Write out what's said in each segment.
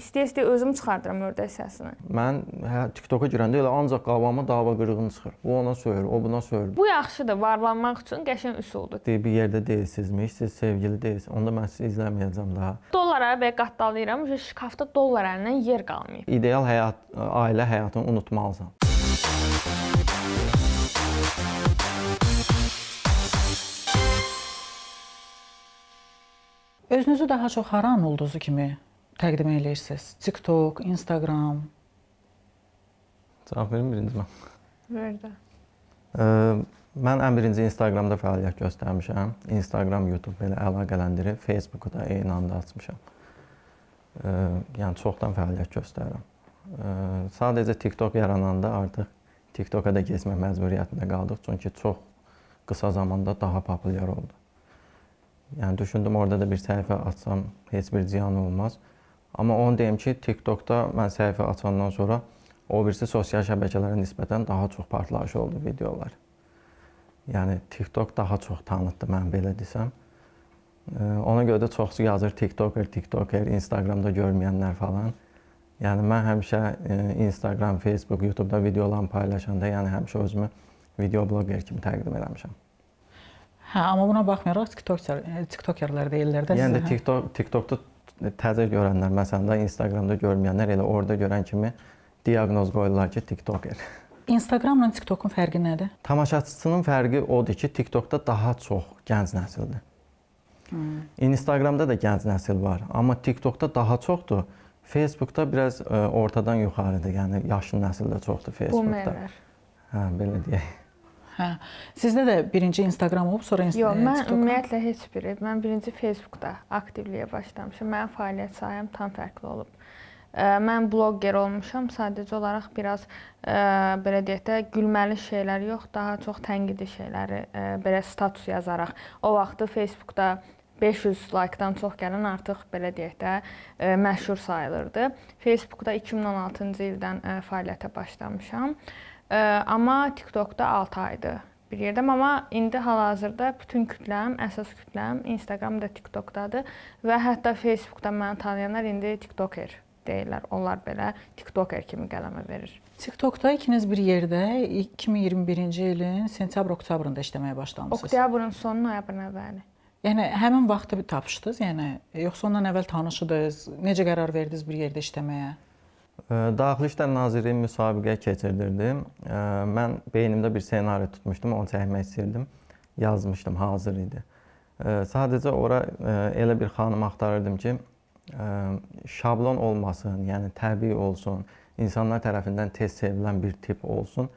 İstəyə-istəyə özüm çıxardıram orada əsasını. Mən hə TikToka girəndə elə ancaq qavama dava qırğını çıxır. O ona söyür, o buna söyür. Bu yaxşıdır, varlanmaq üçün qəşəng üsuldur. Deyə bir yerdə deyilsizmiş, siz sevgili deyilsiniz. Onda mən sizi izləməyəcəm daha. Dollara və qatdalayıram, şkafda dollar əlindən yer qalmayıb. İdeal həyat, ailə həyatını unutmalısan. Özünüzü daha çox haran ulduzu kimi təqdim eləyirsiniz? TikTok, Instagram? Cavab verim birinci mən. Ver də. E, uh, mən ən birinci Instagramda fəaliyyət göstərmişəm. Instagram, YouTube belə əlaqələndirir. Facebooku da eyni anda açmışam. E, yəni çoxdan fəaliyyət göstərirəm. E, sadəcə TikTok yarananda artıq TikToka da keçmək məcburiyyətində qaldıq, çünki çox qısa zamanda daha populyar oldu. Yəni düşündüm orada da bir səhifə açsam heç bir ziyan olmaz. Amma onu deyim ki, TikTokda mən səhifə açandan sonra o birisi sosial şəbəkələrə nisbətən daha çox partlayış oldu videolar. Yəni TikTok daha çox tanıtdı mən belə desəm. Ona görə də çoxsu yazır TikToker, TikToker, Instagramda görməyənlər falan. Yəni mən həmişə e, Instagram, Facebook, YouTube-da videolarımı paylaşanda, yəni həmişə özümü video bloqer kimi təqdim eləmişəm. Hə, amma buna baxmayaraq TikToker e, TikTokerlər deyillər də. Yəni də hə? TikTok TikTokda təzə görənlər, məsələn də Instagramda görməyənlər elə orada görən kimi diaqnoz qoyurlar ki, TikToker. Instagramla TikTokun fərqi nədir? Tamaşaçısının fərqi odur ki, TikTokda daha çox gənc nəsildir. Hmm. Instagramda da gənc nəsil var, amma TikTokda daha çoxdur. Facebookda biraz ə, e, ortadan yuxarıdır. Yəni yaşlı nəsil də çoxdur Facebookda. Boomerlər. Hə, belə deyək. Hə. Sizdə də birinci Instagram olub, sonra Instagram. Yox, e, mən ümumiyyətlə heç biri. Mən birinci Facebookda aktivliyə başlamışam. Mənim fəaliyyət sahəm tam fərqli olub. E, mən bloqer olmuşam, sadəcə olaraq biraz ə, e, belə deyək də gülməli şeylər yox, daha çox tənqidi şeyləri ə, belə status yazaraq. O vaxtı Facebookda 500 laykdan çox gələn artıq belə deyək də ə, məşhur sayılırdı. Facebookda 2016-cı ildən ə, fəaliyyətə başlamışam. Ə, Amma TikTokda 6 aydır bir yerdəm, amma indi hal-hazırda bütün kütləm, əsas kütləm Instagram da TikTokdadır və hətta Facebookda məni tanıyanlar indi TikToker deyirlər. Onlar belə TikToker kimi qələmə verir. TikTokda ikiniz bir yerdə 2021-ci ilin sentyabr-oktyabrında işləməyə başlamısınız. Oktyabrın sonu, noyabrın əvvəli. Yəni həmin vaxtı tapışdınız, yəni yoxsa ondan əvvəl tanışıdınız? Necə qərar verdiniz bir yerdə işləməyə? Daxili İşlər Naziri müsabiqə keçirdirdi. Mən beynimdə bir ssenari tutmuşdum, onu çəkmək istəyirdim. Yazmışdım, hazır idi. Sadəcə ora e, elə bir xanım axtarırdım ki, e, şablon olmasın, yəni təbii olsun, insanlar tərəfindən tez sevilən bir tip olsun.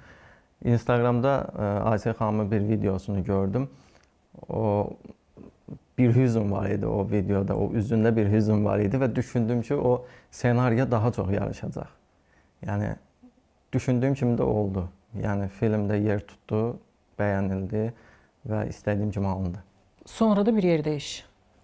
Instagramda e, Aysel xanımın bir videosunu gördüm. O bir hüzn var idi o videoda, o üzündə bir hüzn var idi və düşündüm ki, o ssenariyə daha çox yarışacaq. Yəni düşündüyüm kimi də oldu. Yəni filmdə yer tutdu, bəyənildi və istədiyim kimi alındı. Sonra da bir yerdə iş.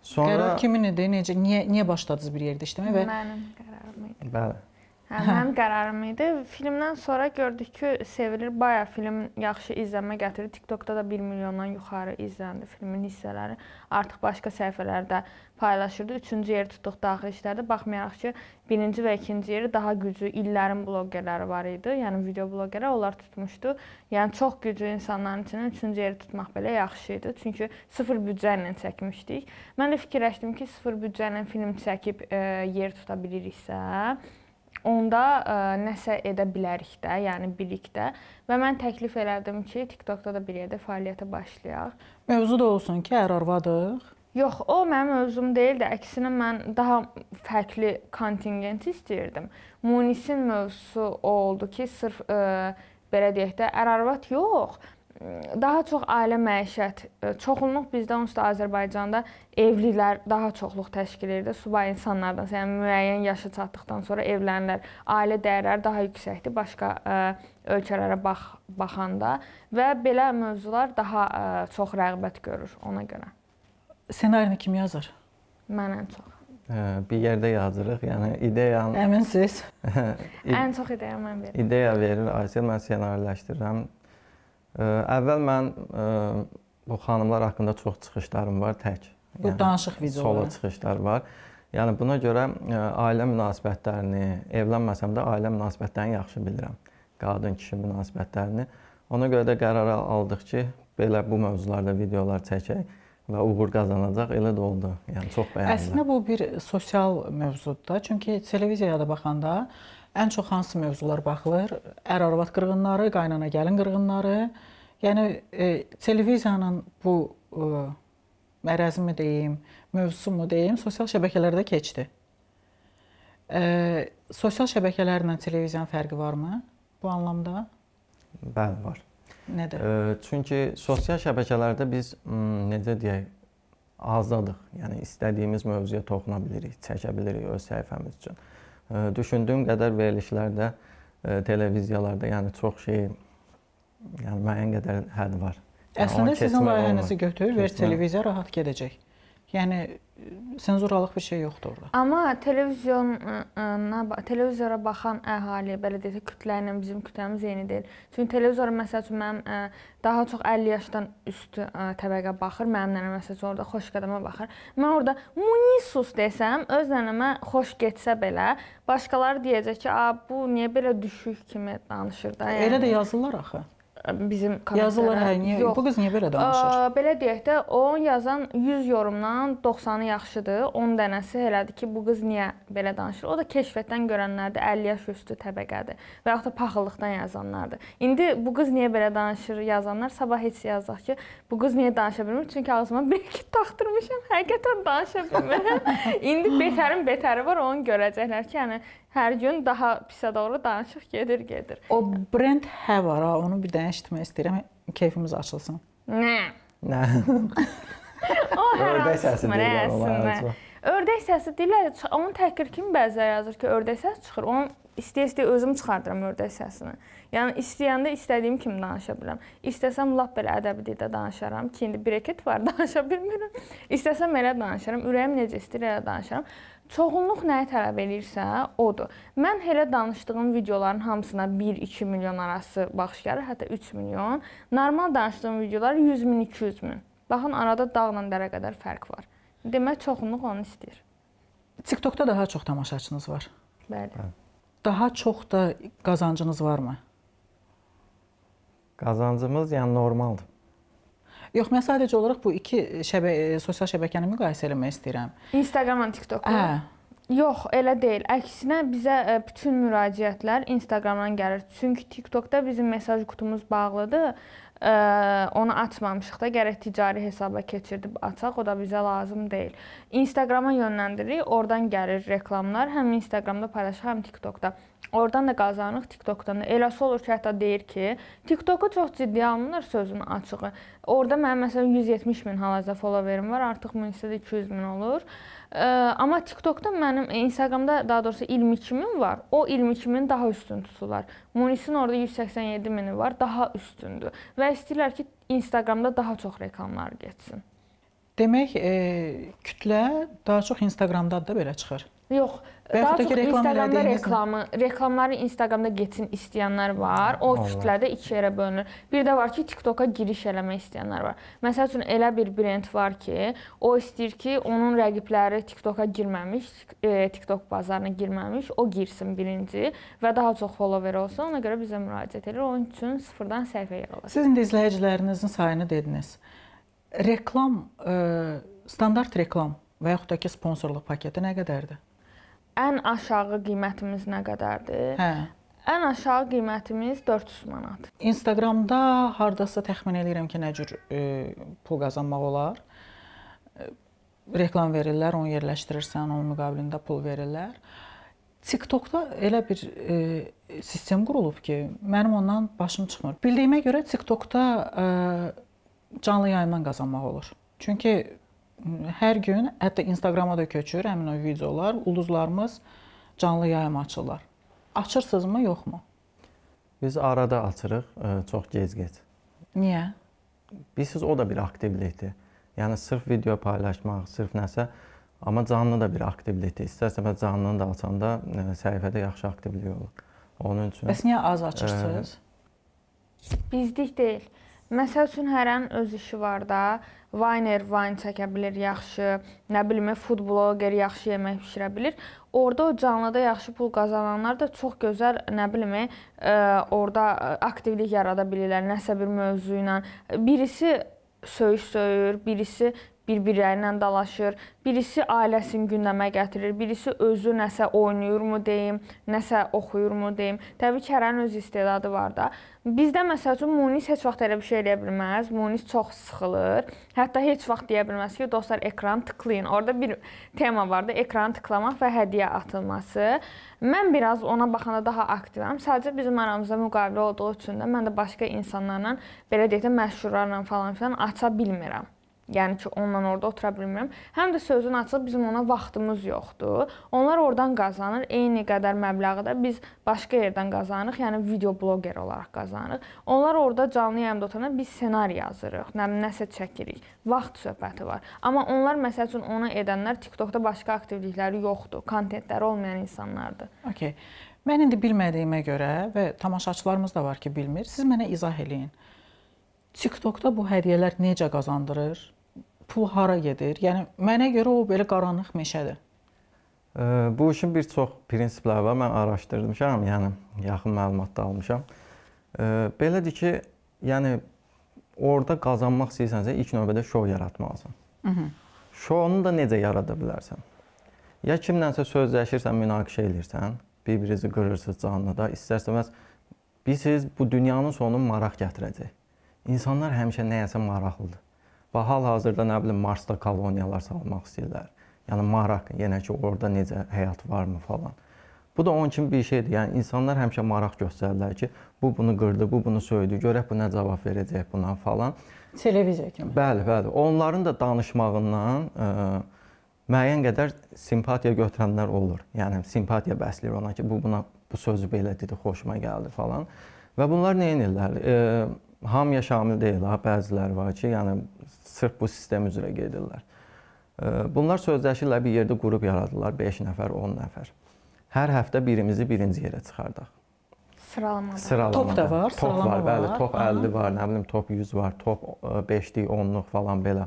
Sonra qərar kimin idi? Necə niyə niyə başladınız bir yerdə işləməyə və Mənim qərarım idi. Bəli. Hə, hə, mənim qərarım idi. Filmdən sonra gördük ki, sevilir. Baya film yaxşı izlənmə gətirdi. TikTokda da 1 milyondan yuxarı izləndi filmin hissələri. Artıq başqa səhifələrdə paylaşırdı. 3-cü yeri tutduq daxil işlərdə. Baxmayaraq ki, 1-ci və 2-ci yeri daha güclü illərin bloqerləri var idi. Yəni video bloqerlər onlar tutmuşdu. Yəni çox güclü insanların içindən 3-cü yeri tutmaq belə yaxşı idi. Çünki 0 büdcə ilə çəkmişdik. Mən də fikirləşdim ki, 0 büdcə ilə film çəkib e, yer tuta biliriksə, onda ə, e, nəsə edə bilərik də, yəni bilik də. Və mən təklif elədim ki, TikTokda da bir yerdə fəaliyyətə başlayaq. Mövzu da olsun ki, ər-arvadıq. Yox, o mənim özüm deyil də, əksinə mən daha fərqli kontingenti istəyirdim. Munisin mövzusu o oldu ki, sırf ə, e, belə deyək də, ər-arvad yox daha çox ailə məişət, e, çoxunluq bizdə onsuz da Azərbaycanda evlilər daha çoxluq təşkil edir. Subay insanlardan, yəni müəyyən yaşa çatdıqdan sonra evlənirlər. Ailə dəyərləri daha yüksəkdir başqa ə, e, ölkələrə bax baxanda və belə mövzular daha ə, e, çox rəğbət görür ona görə. Ssenarini kim yazır? Mən ən çox. Hə, bir yerdə yazırıq. Yəni ideyanı Əminsiz? ən çox ideya mən verirəm. İdeya verir Ayşə, mən ssenariləşdirirəm. Əvvəl mən bu xanımlar haqqında çox çıxışlarım var tək. Yəni, bu danışıq videoları. Solo çıxışlar var. Yəni buna görə ailə münasibətlərini, evlənməsəm də ailə münasibətlərini yaxşı bilirəm. Qadın-kişi münasibətlərini. Ona görə də qərar aldıq ki, belə bu mövzularda videolar çəkək və uğur qazanacaq. Elə də oldu. Yəni çox bəyəndim. Əslində bu bir sosial mövzudur da. Çünki televiziyaya da baxanda ən çox hansı mövzular baxılır? Ər-arvad qırğınları, qaynana gəlin qırğınları. Yəni e, televiziyanın bu e, mərəzimi deyim, mövzusumu deyim, sosial şəbəkələrdə keçdi. E, sosial şəbəkələrlə televiziyanın fərqi varmı bu anlamda? Bəli, var. Nədir? E, çünki sosial şəbəkələrdə biz necə deyək, azadıq. Yəni istədiyimiz mövzuya toxuna bilirik, çəkə bilirik öz səhifəmiz üçün. E, düşündüyüm qədər verilişlərdə, e, televiziyalarda, yəni çox şey, yəni müəyyən qədər hədd var. Yəni, Əslində sizin layihənizi götür, ver televiziya rahat gedəcək. Yəni senzuralıq bir şey yoxdur orada. Amma televizyona televizora baxan əhali, belə deyək, kütlə ilə bizim kütləmiz eyni deyil. Çünki televizora məsəl üçün mənim daha çox 50 yaşdan üstü təbəqə baxır. Mənim nənəm məsəl üçün orada xoş qədəmə baxır. Mən orada Munisus desəm, öz nənəmə xoş getsə belə, başqaları deyəcək ki, "A, bu niyə belə düşük kimi danışır da?" Yəni. Elə də yəni. yazırlar axı bizim yazılar hə niyə yox, bu qız niyə belə danışır? Ə, belə deyək də, o yazan 100 yorumdan 90-ı yaxşıdır, 10 dənəsi elədir ki, bu qız niyə belə danışır? O da keşfətdən görənlərdir, 50 yaş üstü təbəqədir və yaxud da paxıllıqdan yazanlardır. İndi bu qız niyə belə danışır yazanlar sabah heç yazacaq ki, bu qız niyə danışa bilmir? Çünki ağzıma breket taxdırmışam, həqiqətən danışa bilmirəm. İndi betərin betəri var, onu görəcəklər ki, yəni hər gün daha pisə doğru danışıq gedir, gedir. O brend hə var ha, onu bir dənə eşitmək istəyirəm, keyfimiz açılsın. Nə? Nə? o hə, ördək səsi deyirlər. Ördək səsi deyirlər, onun təhqir kimi bəzən yazır ki, ördək səsi çıxır. Onun istəyə-istəyə özüm çıxardıram ördək səsini. Yəni istəyəndə istədiyim kimi danışa bilərəm. İstəsəm lap belə ədəbi dildə danışaram ki, indi breket var, danışa bilmirəm. İstəsəm elə danışaram, ürəyim necə istəyir elə danışaram. Çoğunluq nəyə tələb eləyirsə, odur. Mən elə danışdığım videoların hamısına 1-2 milyon arası baxış gəlir, hətta 3 milyon. Normal danışdığım videolar 100 min, 200 min. Baxın, arada dağla dərə qədər fərq var. Demək çoxunluq onu istəyir. TikTokda daha çox tamaşaçınız var. Bəli. Hə. Daha çox da qazancınız varmı? Qazancımız yəni normaldır. Yox, mən sadəcə olaraq bu iki e, şəbə e, sosial şəbəkəni müqayisə etmək istəyirəm. Instagramla TikTok-u. Hə. Yox, elə deyil. Əksinə bizə e, bütün müraciətlər Instagramdan gəlir. Çünki TikTokda bizim mesaj qutumuz bağlıdır ə, onu açmamışıq da, gərək ticari hesaba keçirdib açaq, o da bizə lazım deyil. Instagrama yönləndiririk, oradan gəlir reklamlar, həm Instagramda paylaşır, həm TikTokda. Oradan da qazanırıq TikTokdan da. Eləsi olur ki, hətta deyir ki, TikToku çox ciddi alınır sözün açığı. Orda mənim məsələn 170 min hal-hazırda followerim var, artıq bu Instagramda 200 min olur. Ə, Amma TikTokda mənim e, Instagramda daha doğrusu 22000 var. O 22000 daha üstün tuturlar. Munisin orada 187000 var, daha üstündür. Və istəyirlər ki, Instagramda daha çox reklamlar getsin. Demək, e, kütlə daha çox Instagramda da belə çıxır. Yox, Və daha çox Instagramda reklamı, reklamları Instagramda getsin istəyənlər var. O Allah. kütlədə iki yerə bölünür. Bir də var ki, TikToka giriş eləmək istəyənlər var. Məsəl üçün elə bir brend var ki, o istəyir ki, onun rəqibləri TikToka girməmiş, e, TikTok bazarına girməmiş, o girsin birinci və daha çox follower olsun. Ona görə bizə müraciət edir. Onun üçün sıfırdan səhifə yaradılır. Sizin də izləyicilərinizin sayını dediniz. Reklam, e, standart reklam və yaxud da ki, sponsorluq paketi nə qədərdir? ən aşağı qiymətimiz nə qədərdir? Hə. Ən aşağı qiymətimiz 400 manat. Instagramda hardasa təxmin edirəm ki, nə cür e, pul qazanmaq olar. E, reklam verirlər, onu yerləşdirirsən, onun müqabilində pul verirlər. TikTokda elə bir e, sistem qurulub ki, mənim ondan başım çıxmır. Bildiyimə görə TikTokda e, canlı yayımdan qazanmaq olur. Çünki hər gün, hətta Instagrama da köçür həmin o videolar. Ulduzlarımız canlı yayım açırlar. Açırsınızmı, yoxmu? Biz arada açırıq, e, çox gec-gec. Niyə? Bilirsiniz, o da bir aktivlikdir. Yəni sırf video paylaşmaq, sırf nəsə, amma canlı da bir aktivlikdir. İstərsəmiz canlını da açanda e, səhifədə yaxşı aktivlik olur. Onun üçün Bəs niyə az açırsınız? Ə, e, Bizlik deyil. Məsəl üçün hərənin öz işi var da. Vayner vayn çəkə bilər yaxşı, nə bilim, food bloger yaxşı yemək bişirə bilər. Orda o canlıda yaxşı pul qazananlar da çox gözəl, nə bilim, ə, e, orada e, aktivlik yarada bilirlər nəsə bir mövzu ilə. Birisi söyüş söyür, birisi bir-birlərlə dalaşır. Birisi ailəsini gündəmə gətirir, birisi özü nəsə oynayırmı deyim, nəsə oxuyurmu deyim. Təbii ki, hərənin öz istedadı var da. Bizdə məsəl üçün Munis heç vaxt elə bir şey eləyə bilməz. Munis çox sıxılır. Hətta heç vaxt deyə bilməz ki, dostlar ekran tıklayın. Orada bir tema var da, ekran tıklamaq və hədiyyə atılması. Mən biraz ona baxanda daha aktivam. Sadəcə bizim aramızda müqavilə olduğu üçün də mən də başqa insanlarla belə deyək də məşhurlarla falan filan aça bilmirəm. Yəni ki, onunla orada otura bilmirəm. Həm də sözün açıq bizim ona vaxtımız yoxdur. Onlar oradan qazanır, eyni qədər məbləği də biz başqa yerdən qazanırıq, yəni video bloqer olaraq qazanırıq. Onlar orada canlı yayımda oturanda biz ssenari yazırıq, nə nəsə çəkirik, vaxt söhbəti var. Amma onlar məsəl üçün onu edənlər TikTokda başqa aktivlikləri yoxdur, kontentləri olmayan insanlardır. Okay. Mən indi bilmədiyimə görə və tamaşaçılarımız da var ki, bilmir. Siz mənə izah eləyin. TikTokda bu hədiyyələr necə qazandırır? pul hara gedir? Yəni mənə görə o belə qaranlıq meşədir. Bu işin bir çox prinsipləri var. Mən araşdırmışam, yəni yaxın məlumat da almışam. Belədir ki, yəni orada qazanmaq istəyirsənsə ilk növbədə şou yaratmalısan. Mhm. Şounu da necə yarada bilərsən? Ya kimlənsə sözləşirsən, münaqişə elirsən, bir-birinizi qırırsınız canlıda, istərsəniz bilirsiniz bu dünyanın sonu maraq gətirəcək. İnsanlar həmişə nəyəsə maraqlıdır. Və hal-hazırda nə bilim Marsda koloniyalar salmaq istəyirlər. Yəni maraq, yenə ki orada necə həyat varmı falan. Bu da onun kimi bir şeydir. Yəni insanlar həmişə maraq göstərirlər ki, bu bunu qırdı, bu bunu söydü, görək bu nə cavab verəcək buna falan. Televiziya kimi. Bəli, bəli. Onların da danışmağından ə, e, müəyyən qədər simpatiya götürənlər olur. Yəni simpatiya bəsləyir ona ki, bu buna bu sözü belə dedi, xoşuma gəldi falan. Və bunlar nə edirlər? Ə, e, hamıya şamil deyil, ha bəziləri var ki, yəni sırf bu sistem üzrə gedirlər. Bunlar sözləşirlər, bir yerdə qrup yaradılar, 5 nəfər, 10 nəfər. Hər həftə birimizi birinci yerə çıxardaq. Sıralamada. Sıralamada. Top da var, top sıralama var. Bəli, top Aha. 50 var, nə bilim top 100 var, top 5-lik, e, 10-luq falan belə.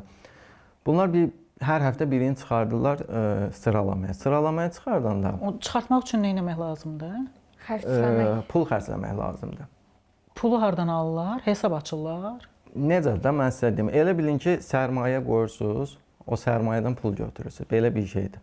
Bunlar bir hər həftə birini çıxardılar ə, e, sıralamaya. Sıralamaya çıxardanda o çıxartmaq üçün nə etmək lazımdır? Xərcləmək. E, pul xərcləmək lazımdır. Pulu hardan alırlar? Hesab açırlar? Necə də mən sizə deyim, elə bilin ki, sərmayə qoyursunuz, o sərmayədən pul götürürsünüz. Belə bir şeydir.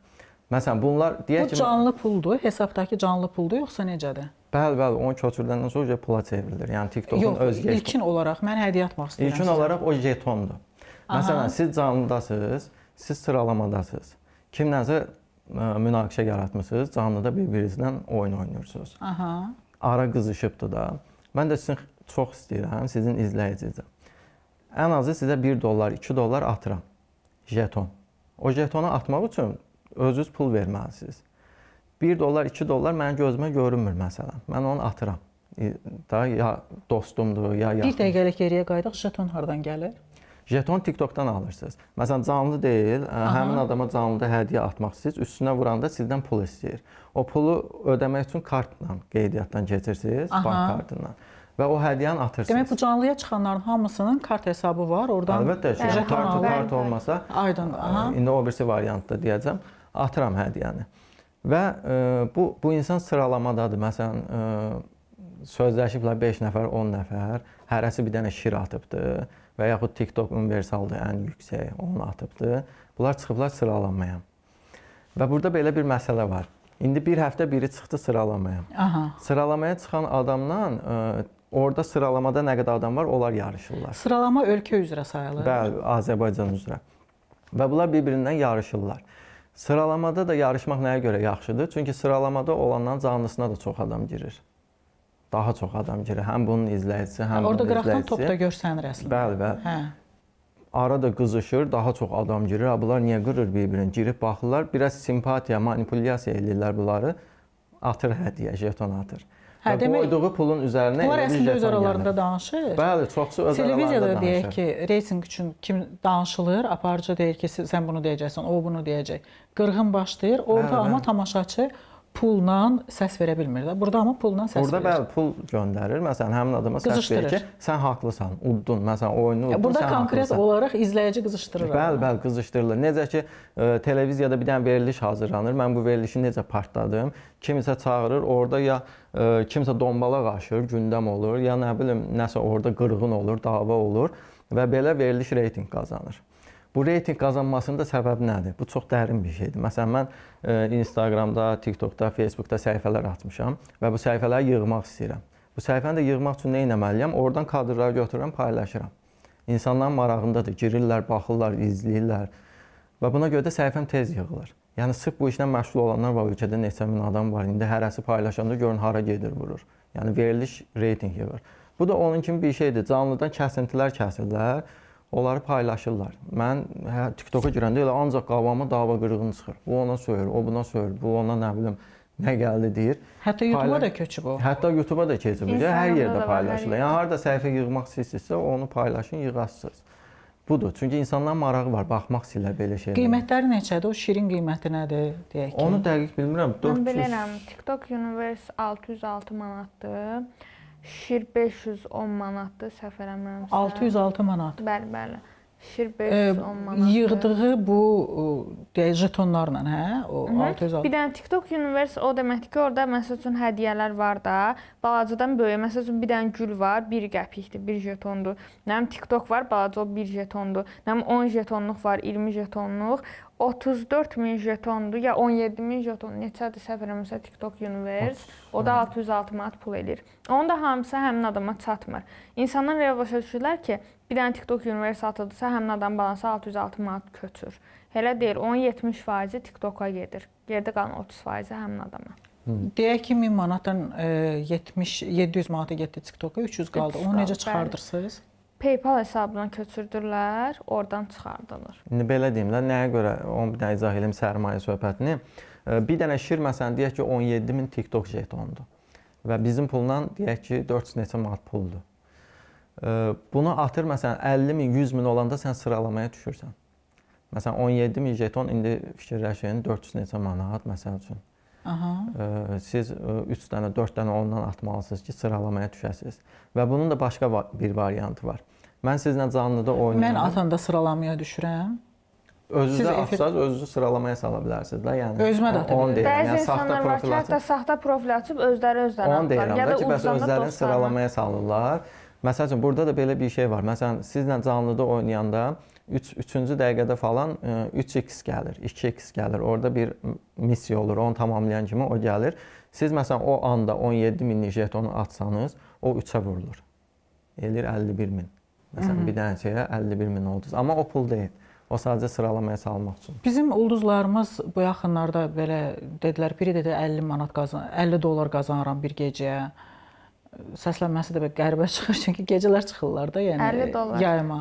Məsələn, bunlar deyək ki, bu canlı puldur, hesabdakı canlı puldur yoxsa necədir? Bəli, bəli, onu köçürüləndən sonra pula çevrilir. Yəni TikTokun öz jetonu. Yox, ilkin olaraq mən hədiyyə atmaq istəyirəm. İlkin sizə. olaraq o jetondur. Aha. Məsələn, siz canlıdasınız, siz sıralamadasınız. Kimləsə e, münaqişə yaratmısınız, canlıda bir-birinizlə oyun oynayırsınız. Aha. Ara qızışıbdı da. Mən də sizin çox istəyirəm, sizin izləyicinizə. Ən azı sizə 1 dollar, 2 dollar atıram. Jeton. O jetonu atmaq üçün özünüz pul verməlisiniz. 1 dollar, 2 dollar mənim gözümə görünmür məsələn. Mən onu atıram. E, da ya dostumdur, ya yaxın. Bir dəqiqəlik geriyə qayıdaq. Jeton hardan gəlir? Jeton TikTokdan alırsınız. Məsələn, canlı deyil, e, Aha. həmin adama canlıda hədiyyə atmaq istəyirsiniz, üstünə vuranda sizdən pul istəyir. O pulu ödəmək üçün kartla, qeydiyyatdan keçirsiniz, Aha. bank kartından və o hədiyyəni atırsınız. Demək bu canlıya çıxanların hamısının kart hesabı var, oradan Əlbəttə ki, yəni, kart, bəli, kart olmasa, aydın, e, aha. indi o birisi variantda deyəcəm, atıram hədiyyəni. Və e, bu bu insan sıralamadadır. Məsələn, e, sözləşiblər 5 nəfər, 10 nəfər, hərəsi bir dənə şir atıbdı və yaxud TikTok universaldır, ən yüksək, onu atıbdır. Bunlar çıxıblar sıralanmaya. Və burada belə bir məsələ var. İndi bir həftə biri çıxdı sıralamaya. Aha. Sıralamaya çıxan adamdan ə, e, orada sıralamada nə qədər adam var, onlar yarışırlar. Sıralama ölkə üzrə sayılır. Bəli, Azərbaycan üzrə. Və bunlar bir-birindən yarışırlar. Sıralamada da yarışmaq nəyə görə yaxşıdır? Çünki sıralamada olandan canlısına da çox adam girir daha çox adam girir. Həm bunun izləyicisi, həm hə, orada qıraqdan topda görsənir əslində. Bəli, bəli. Hə. Arada qızışır, daha çox adam girir. Ha, bunlar niyə qırır bir-birini? Girib baxırlar, biraz simpatiya, manipulyasiya eləyirlər bunları. Atır hədiyyə, jeton atır. Hə, və demək, qoyduğu pulun üzərinə Bunlar əslində öz aralarında gəlir. danışır. Bəli, çoxsu öz Televiziyada aralarında deyək danışır. ki, reyting üçün kim danışılır, aparıcı deyir ki, sən bunu deyəcəksən, o bunu deyəcək. Qırğın başlayır, orada hə, amma hə. tamaşaçı pulla səs verə bilmir də. Burada amma pulla səs Burada, verir. Burada bəli pul göndərir. Məsələn, həmin adama səs verir ki, sən haqlısan, uddun. Məsələn, oyunu uddun. Burada konkret haqlısan. olaraq izləyici qızışdırır. Bəli, bəli, qızışdırılır. Necə ki, ə, e, televiziyada bir dənə veriliş hazırlanır. Mən bu verilişi necə partladım? Kimisə çağırır, orada ya ə, e, kimsə dombalaq aşır, gündəm olur, ya nə bilim, nəsə orada qırğın olur, dava olur və belə veriliş reytinq qazanır. Bu reyting qazanmasının da səbəbi nədir? Bu çox dərin bir şeydir. Məsələn, mən e, Instagramda, TikTokda, Facebookda səhifələr açmışam və bu səhifələri yığmaq istəyirəm. Bu səhifəni də yığmaq üçün nə etməliyəm? Oradan kadrları götürürəm, paylaşıram. İnsanların marağındadır. Girirlər, baxırlar, izləyirlər. Və buna görə də səhifəm tez yığılır. Yəni sırf bu işlə məşğul olanlar var ölkədə neçə min adam var. İndi hərəsi paylaşanda görün hara gedir, vurur. Yəni veriliş reytinq yığır. Bu da onun kimi bir şeydir. Canlıdan kəsintilər kəsirlər. Onları paylaşırlar. Mən hə, TikToka girəndə elə ancaq qavama dava qırğını çıxır. Bu ona söyür, o buna söyür, bu ona nə bilim nə gəldi deyir. Hətta YouTube-a Payla... da keçib o. Hətta YouTube-a da keçib. Yəni hər yerdə paylaşılır. Yəni harda səhifə yığmaq istəyirsinizsə, onu paylaşın, yığasınız. Budur. Çünki insanların marağı var, baxmaq istəyirlər belə şeylərə. Qiymətləri neçədir? O şirin qiyməti nədir deyək ki? Onu dəqiq bilmirəm. 400. Mən bilirəm. TikTok Universe 606 manatdır. Şir 510 manatdır, səhv eləmirəmsə. 606 manat. Bəli, bəli. Şirbörs olmamalı. Yığdığı bu deyək jetonlarla, hə? O 600 Bir dənə TikTok Universe o deməkdir ki, orada məsəl üçün hədiyyələr var da, balacadan böyüyə. Məsəl üçün bir dənə gül var, 1 qəpikdir, 1 jetondur. Nəm TikTok var, balaca o 1 jetondur. Nəm 10 jetonluq var, 20 jetonluq. 34 min jetondur ya 17 min jeton neçədir səfərəmsə TikTok Universe. O da 606 manat pul edir. Onun da hamısı həmin adama çatmır. İnsanlar elə başa düşürlər ki, Bir dənə TikTok universaltıdırsa, həmin adam balansı 606 manat köçür. Elə deyir, onun 70%-i TikToka gedir. Geridə qalan 30%-i həmin adama. Deyək ki 1000 manatdan e, 70 700 manata getdi TikToka, 300 qaldı. Onu necə çıxardırsınız? PayPal hesabından köçürdürlər, oradan çıxardılır. İndi belə deyim də, nəyə görə onu bir dənə izah edim sərmayə söhbətini. E, bir dənə şir məsələn deyək ki 17000 TikTok jetondur. Və bizim pulla deyək ki 400 neçə manat puldur. Bunu atır məsələn 50 min, 100 min olanda sən sıralamaya düşürsən. Məsələn 17 min jeton indi fikirləşin 400 neçə manat məsəl üçün. Aha. Siz 3 e, dənə, 4 dənə ondan atmalısınız ki, sıralamaya düşəsiniz. Və bunun da başqa bir variantı var. Mən sizlə canlıda oynayıram. Mən atanda sıralamaya düşürəm. Özünüzü Siz atsanız özünüzü sıralamaya sala bilərsiniz də, yəni. Özümə də ata bilərəm. Bəzi yəni, insanlar var ki, hətta saxta profil açıb özləri özlərinə atırlar. Ya da ki, bəs özlərini sıralamaya salırlar. Məsəl üçün burada da belə bir şey var. Məsələn, sizlə canlıda oynayanda 3 üç, 3-cü dəqiqədə falan 3x e, gəlir, 2x gəlir. Orda bir missiya olur. Onu tamamlayan kimi o gəlir. Siz məsələn o anda 17 min jetonu atsanız, o 3-ə vurulur. Eləyir 51 min. Məsələn, Hı -hı. bir dənəyə 51 min ulduz. Amma o pul deyil. O sadəcə sıralamaya salmaq üçün. Bizim ulduzlarımız bu yaxınlarda belə dedilər, biri dedi 50 manat qazan, 50 dollar qazanıram bir gecəyə səslənməsi də belə qəribə çıxır çünki gecələr çıxırlar da, yəni yayıma.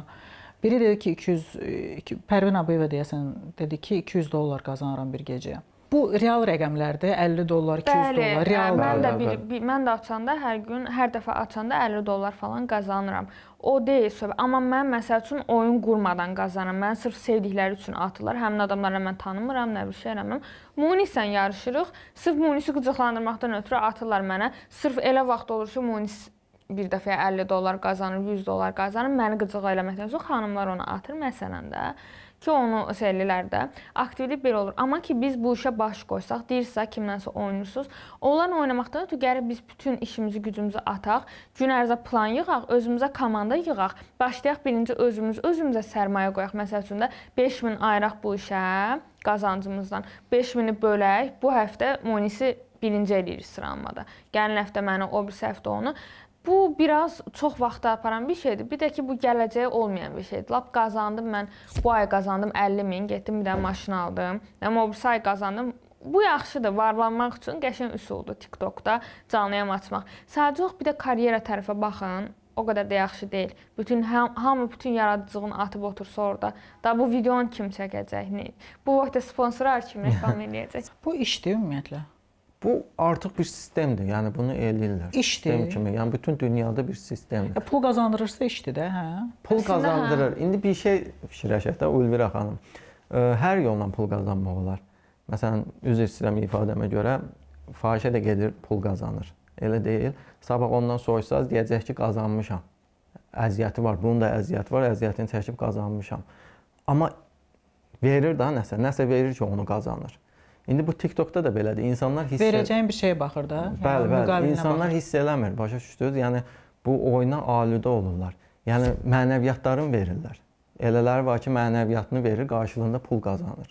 Biri dedi ki, 200 e, Pərvin Abiyeva deyəsən dedi ki, 200 dollar qazanıram bir gecəyə. Bu real rəqəmlərdir, 50 dollar, 200 Bəli, dollar, real. Hə, mən də bir, bir, mən də açanda hər gün, hər dəfə açanda 50 dollar falan qazanıram. O deyil söhbət. Amma mən məsəl üçün oyun qurmadan qazanıram. Mən sırf sevdikləri üçün atırlar. Həmin adamları mən tanımıram, nə bir şey eləmirəm. Munisə yarışırıq. Sırf Munisi qıcıqlandırmaqdan ötürü atırlar mənə. Sırf elə vaxt olur ki, Munis bir dəfə 50 dollar qazanır, 100 dollar qazanır. Məni qıcığa eləməkdən çox xanımlar ona atır məsələn də ki, onu sellilərdə aktivlik belə olur. Amma ki, biz bu işə baş qoysaq, deyirsə kimdənsə oynayırsınız, onlarla oynamaqdan ötürü gərək biz bütün işimizi, gücümüzü ataq, gün ərzə plan yığaq, özümüzə komanda yığaq. Başlayaq birinci özümüz, özümüzə sərmayə qoyaq. Məsəl üçün də 5000 ayıraq bu işə qazancımızdan. 5000-i bölək. Bu həftə Monisi birinci eləyir sıralamada. Gələn həftə məni o bir həftə onu Bu biraz çox vaxta aparan bir şeydir. Bir də ki, bu gələcəyə olmayan bir şeydir. Lap qazandım mən, bu ay qazandım 50 min, getdim bir dənə maşın aldım. Amma o bir ay qazandım, Bu yaxşıdır, varlanmaq üçün qəşəng üsuldur TikTokda canlı yayım açmaq. Sadəcə olaraq bir də karyera tərəfə baxın. O qədər də yaxşı deyil. Bütün həm, hamı bütün yaradıcılığını atıb otursa orada. Da bu videonu kim çəkəcək? Bu vaxtda sponsorlar kim reklam eləyəcək? bu işdir ümumiyyətlə. Bu artıq bir sistemdir. Yəni bunu eləyirlər. İşdir. Sistem kimi. Yəni bütün dünyada bir sistemdir. E, pul qazandırırsa işdir də, hə? Pul Əslində, hə. qazandırır. Hə? İndi bir şey fikirləşək də Ulvira xanım. E, hər yolla pul qazanmaq olar. Məsələn, üzr istəyirəm ifadəmə görə fahişə də gedir, pul qazanır. Elə deyil. Sabah ondan soruşsanız deyəcək ki, qazanmışam. Əziyyəti var, bunun da əziyyəti var, əziyyətini çəkib qazanmışam. Amma verir də nəsə, nəsə verir ki, onu qazanır. İndi bu TikTokda da belədir. İnsanlar hiss verəcəyin bir şeyə baxır da. Bəli, yəni, bəli. İnsanlar baxır. hiss eləmir, başa düşdünüz? Yəni bu oyuna alüdə olurlar. Yəni mənəviyyatlarını verirlər. Elələri var ki, mənəviyyatını verir, qarşılığında pul qazanır.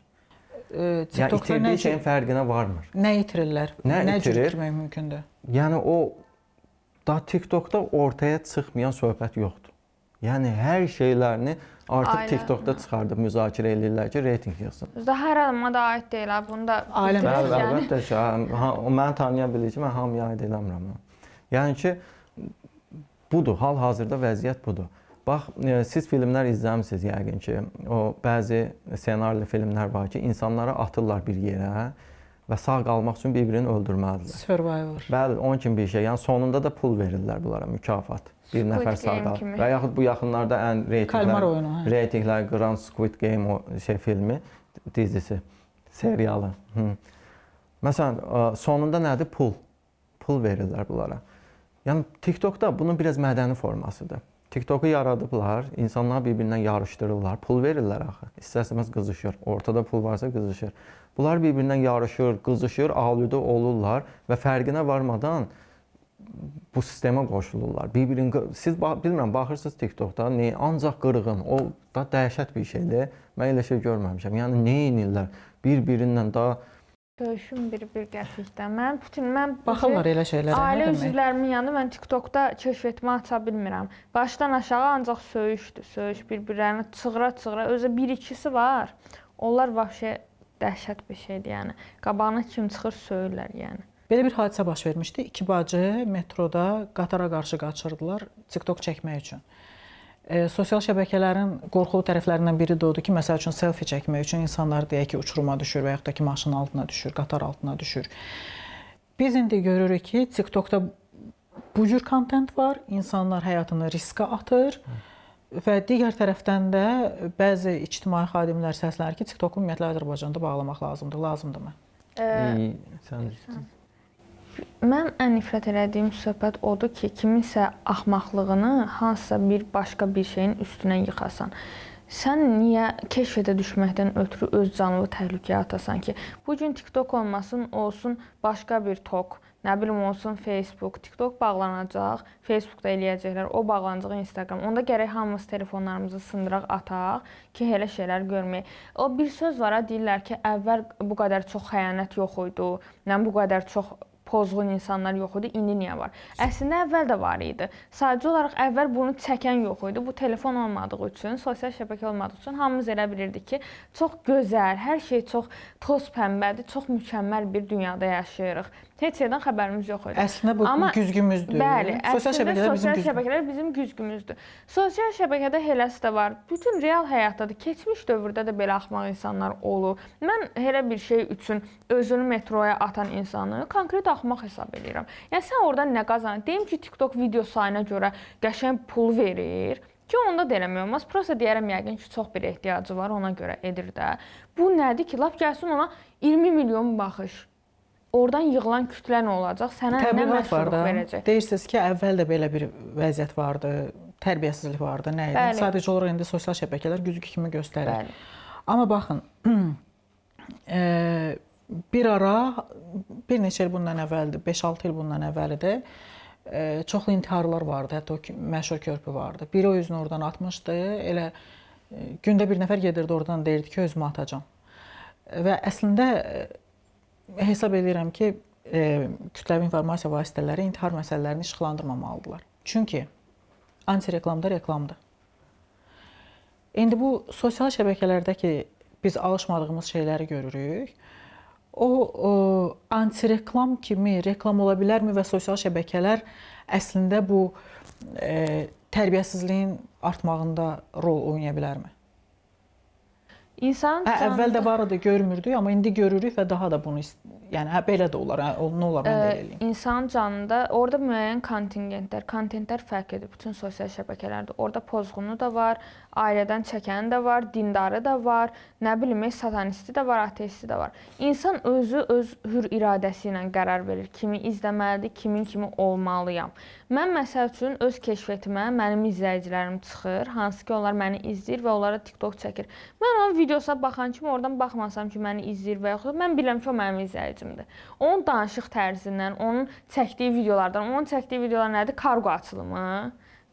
E, TikTokda yəni, nə şeyin fərqinə varmır. Nə itirirlər? Nə, nə itirir? itirmək mümkündür? Yəni o da TikTokda ortaya çıxmayan söhbət yoxdur. Yəni hər şeylərini Artıq Ailə. TikTokda çıxardıb müzakirə eləyirlər ki, reyting yığsın. Üzdə hər adama da aid deyil, bunu da ailə mənim yəni. əlbəttə ki, hə, məni tanıyan bilir ki, mən hamıya aid eləmirəm. Yəni ki, budur, hal-hazırda vəziyyət budur. Bax, e, siz filmlər izləmisiniz yəqin ki, o bəzi ssenarli filmlər var ki, insanları atırlar bir yerə və sağ qalmaq üçün bir-birini öldürməlidirlər. Survivor. Bəli, onun kimi bir şey. Yəni sonunda da pul verirlər bunlara, mükafat bir nəfər sağ qalır. Və yaxud bu yaxınlarda ən reytinglər oyunu, hə. reytinglər qıran Squid Game o şey filmi dizisi, serialı. Hı. Məsələn, sonunda nədir? Pul. Pul verirlər bunlara. Yəni TikTokda bunun biraz mədəni formasıdır. TikToku yaradıblar, insanlar bir-birindən yarışdırırlar, pul verirlər axı. İstəsəmiz qızışır. Ortada pul varsa qızışır. Bunlar bir-birindən yarışır, qızışır, alüdə olurlar və fərqinə varmadan bu sistemə qoşulurlar. Bir-birin siz bilmirəm baxırsınız TikTokda, nə ancaq qırğın, o da dəhşət bir şeydir. Mən elə şey görməmişəm. Yəni nə edirlər? Bir-birindən daha Döyüşüm bir-bir qətikdə. Mən bütün mən baxırlar elə şeylərə. Ailə üzvlərimin yanında mən TikTokda keşfetmə aça bilmirəm. Başdan aşağı ancaq söyüşdür. Söyüş bir-birlərini çığıra-çığıra. Özə bir ikisi var. Onlar vəhşi dəhşət bir şeydir, yəni. Qabağına kim çıxır söyürlər, yəni. Belə bir hadisə baş vermişdi. İki bacı metroda qatara qarşı qaçırdılar TikTok çəkmək üçün. E, sosial şəbəkələrin qorxulu tərəflərindən biri də odur ki, məsəl üçün selfie çəkmək üçün insanlar deyək ki, uçuruma düşür və yaxud da ki, maşın altına düşür, qatar altına düşür. Biz indi görürük ki, TikTokda bu cür kontent var. İnsanlar həyatını riskə atır. Hı. Və digər tərəfdən də bəzi ictimai xadimlər səslənir ki, TikTok ümumiyyətlə Azərbaycanda bağlamaq lazımdır. Lazımdırmı? Ə, e, sən, sən. Mən ən nifrət elədiyim söhbət odur ki, kiminsə axmaqlığını hansısa bir başqa bir şeyin üstünə yıxasan. Sən niyə keşfətə düşməkdən ötürü öz canını təhlükəyə atasan ki? Bu gün TikTok olmasın, olsun başqa bir tok. Nə bilim olsun Facebook, TikTok bağlanacaq, Facebookda eləyəcəklər, o bağlanacaq Instagram. Onda gərək hamımız telefonlarımızı sındıraq ataq ki, elə şeylər görməyək. O bir söz var, deyirlər ki, əvvəl bu qədər çox xəyanət yox idi. Nə bu qədər çox pozğun insanlar yox idi. İndi niyə var? Əslində əvvəl də var idi. Sadəcə olaraq əvvəl bunu çəkən yox idi. Bu telefon olmadığı üçün, sosial şəbəkə olmadığı üçün hamımız elə bilirdik ki, çox gözəl, hər şey çox toz pəmbədir, çox mükəmməl bir dünyada yaşayırıq heç şeydən xəbərimiz yox idi. Əslində bu Amma, güzgümüzdür. Bəli, sosial şəbəkələr sosial bizim şəbəkələr güzgümüzdür. bizim güzgümüzdür. Sosial şəbəkədə eləsi də var. Bütün real həyatdadır. Keçmiş dövrdə də belə axmaq insanlar olur. Mən elə bir şey üçün özünü metroya atan insanı konkret axmaq hesab edirəm. Yəni sən orada nə qazanır? Deyim ki, TikTok video sayına görə qəşəng pul verir. Ki onda da eləmək olmaz. Prosta deyərəm yəqin ki, çox bir ehtiyacı var, ona görə edir də. Bu nədir ki, lap gəlsin ona 20 milyon baxış. Oradan yığılan kütlə nə olacaq? Sənə Təbliğat nə məsuliyyət verəcək? Deyirsiniz ki, əvvəl də belə bir vəziyyət vardı, tərbiyəsizlik vardı, nə idi? Bəli. Sadəcə olaraq indi sosial şəbəkələr güzgü kimi göstərir. Bəli. Amma baxın, e, bir ara bir neçə il bundan əvvəldir, 5-6 il bundan əvvəlidir e, çoxlu intiharlar vardı. Hətta o məşhur körpü vardı. Biri o özünü oradan atmışdı. Elə e, gündə bir nəfər gedirdi oradan deyirdi ki, özümü atacam. Və əslində e, hesab edirəm ki, e, kütləvi informasiya vasitələri intihar məsələlərini işıqlandırmamalıdırlar. Çünki antireklamda reklamdır. İndi bu sosial şəbəkələrdəki biz alışmadığımız şeyləri görürük. O, o antireklam kimi reklam ola bilərmi və sosial şəbəkələr əslində bu e, tərbiyəsizliyin artmağında rol oynaya bilərmi? İnsanın hə, canlı... əvvəldə var idi, görmürdük, amma indi görürük və daha da bunu yəni hə belə də olar, hə, nə olar mən də eləyim. İnsanın canında orada müəyyən kontingentlər, kontentlər fərq edir bütün sosial şəbəkələrdə. Orada pozğunu da var, ailədən çəkəni də var, dindarı da var, nə bilim, satanisti də var, ateisti də var. İnsan özü öz hür iradəsi ilə qərar verir. Kimi izləməlidir, kimin kimi olmalıyam. Mən məsəl üçün öz keşfetimə mənim izləyicilərim çıxır, hansı ki, onlar məni izləyir və onlara TikTok çəkir. Mən onun videosuna baxan kimi oradan baxmasam ki, məni izləyir və yaxud mən bilirəm ki, o mənim izləyicimdir. Onun danışıq tərzindən, onun çəkdiyi videolardan, onun çəkdiyi videolar nədir? Kargo açılımı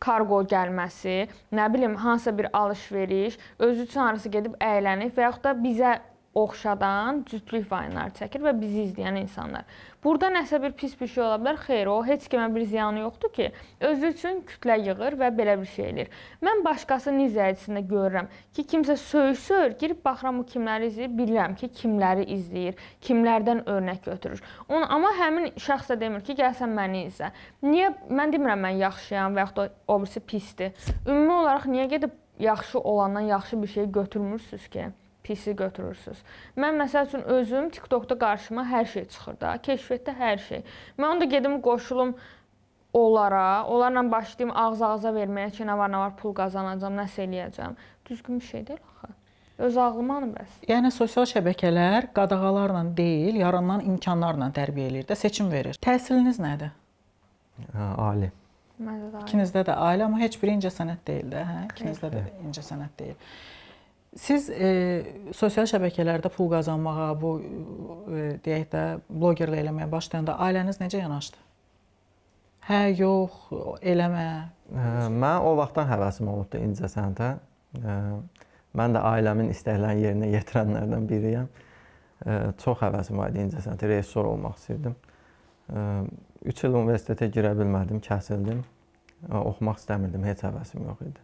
kargo gəlməsi, nə bilim hansısa bir alış-veriş, özü üçün harasa gedib əylənib və yaxud da bizə oxşadan cütlük vaynları çəkir və bizi izləyən insanlar. Burada nəsə bir pis bir şey ola bilər. Xeyr, o heç kimə bir ziyanı yoxdur ki, özü üçün kütlə yığır və belə bir şey eləyir. Mən başqasının izləyicisində görürəm ki, kimsə söyüşür, girib baxıram o kimləri izləyir, bilirəm ki, kimləri izləyir, kimlərdən örnək götürür. Onu amma həmin şəxsə demir ki, gəlsən məni izlə. Niyə mən demirəm mən yaxşıyam və yaxud o birisi pisdir. Ümumi olaraq niyə gedib yaxşı olandan yaxşı bir şey götürmürsüz ki? pisi götürürsüz. Mən məsəl üçün özüm TikTokda qarşıma hər şey çıxır da, keşfiyyətdə hər şey. Mən onda gedim qoşulum onlara, onlarla başlayım ağız-ağıza verməyə ki, nə var, nə var, pul qazanacam, nəsə eləyəcəm. Düzgün bir şey deyil axı. Öz ağlımanım bəs. Yəni sosial şəbəkələr qadağalarla deyil, yaranan imkanlarla tərbiyə eləyir də, seçim verir. Təhsiliniz nədir? Hə, ali. Məndə də ali. İkinizdə də ali, amma heç biri incəsənət deyil də, hə? İkinizdə də incəsənət deyil. Hə? Siz e, sosial şəbəkələrdə pul qazanmağa, bu e, deyək də bloqerlə eləməyə başlayanda ailəniz necə yanaşdı? Hə, yox, eləmə. E, mən o vaxtdan həvəsim olubdu incəsənətə. E, mən də ailəmin istəklərini yerinə yetirənlərdən biriyəm. E, çox həvəsim var idi incəsənətə, rejissor olmaq istəyirdim. 3 e, il universitetə girə bilmədim, kəsildim. E, oxumaq istəmirdim, heç həvəsim yox idi.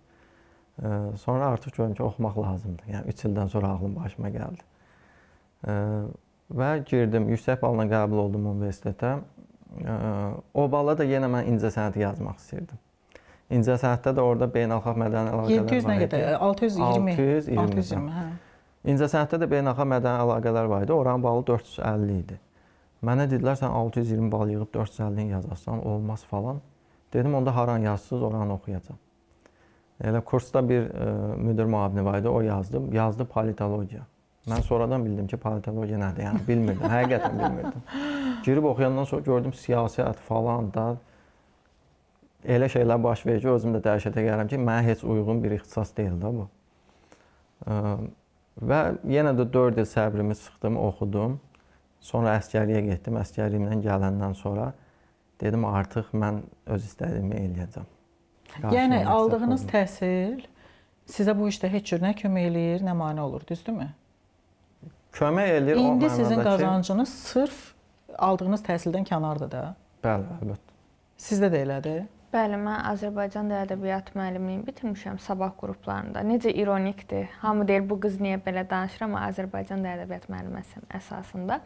Sonra artıq gördüm ki, oxumaq lazımdır. Yəni 3 ildən sonra ağlım başıma gəldi. Və girdim, yüksək balla qəbul oldum universitetə. O balla da yenə mən incəsənəti yazmaq istəyirdim. İncəsənətdə də orada beynəlxalq mədəni əlaqələr 700 nə qədər? 620. 620. 620, hə. İncəsənətdə də beynəlxalq mədəni əlaqələr var idi. Oranın balı 450 idi. Mənə dedilər sən 620 bal yığıb 450-ni yazasan, olmaz falan. Dedim onda haran yazsız, oranı oxuyacam. Elə kursda bir ə, e, müdir müavini var idi, o yazdı. Yazdı politologiya. Mən sonradan bildim ki, politologiya nədir? Yəni bilmirdim, həqiqətən bilmirdim. Girib oxuyandan sonra gördüm siyasət falan da elə şeylər baş verir ki, özüm də dəhşətə gəlirəm ki, mənə heç uyğun bir ixtisas deyil də bu. Ə, e, və yenə də 4 il səbrimi sıxdım, oxudum. Sonra əskəriyə getdim. Əskəriyimdən gələndən sonra dedim artıq mən öz istədiyimi eləyəcəm. Yəni aldığınız təhsil sizə bu işdə heç cür nə kömək eləyir, nə mane olur, düzdürmü? Kömək eləyir İndi o mənada ki, sizin qazancınız sırf aldığınız təhsildən kənardır da. Bəli, əlbəttə. Sizdə də elədir? Bəli, mən Azərbaycan dil ədəbiyyat müəllimliyini bitirmişəm sabah qruplarında. Necə ironikdir. Hamı deyir bu qız niyə belə danışır, amma Azərbaycan dil ədəbiyyat müəlliməsiyəm əsasında.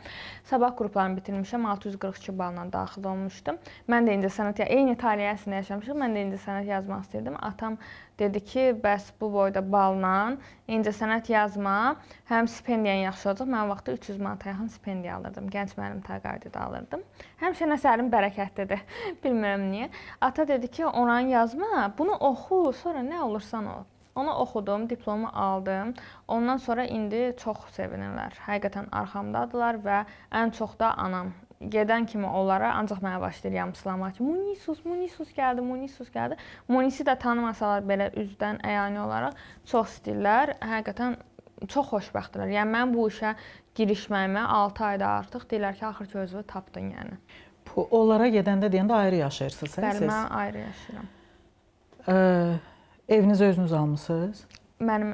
Sabah qruplarını bitirmişəm, 642 balla daxil olmuşdum. Mən də incəsənət, eyni taleyəsində yaşamışam. Mən də incəsənət yazmaq istirdim. Atam dedi ki, bəs bu boyda balla incəsənət yazma, həm stipendiyan yaxşı olacaq. Mən vaxtı 300 manata yaxın stipendiya alırdım. Gənc müəllim təqaüdüdə alırdım. Həmişə nəsə əlim bərəkətlidir. Bilmirəm niyə. Ata dedi ki, oranı yazma, bunu oxu, sonra nə olursan ol. Onu oxudum, diplomu aldım. Ondan sonra indi çox sevinirlər. Həqiqətən arxamdadılar və ən çox da anam gedən kimi onlara ancaq mənə başlayır yamsılamaq ki, Munisus, Munisus gəldi, Munisus gəldi. Munisi də tanımasalar belə üzdən əyani olaraq çox istəyirlər. Həqiqətən çox xoşbəxtdirlər. Yəni mən bu işə girişməyimə 6 ayda artıq deyirlər ki, axır ki özünü tapdın yəni. Bu onlara gedəndə deyəndə ayrı yaşayırsınız, hə? Bəli, mən ayrı yaşayıram. Ə, evinizi özünüz almısınız? Mənim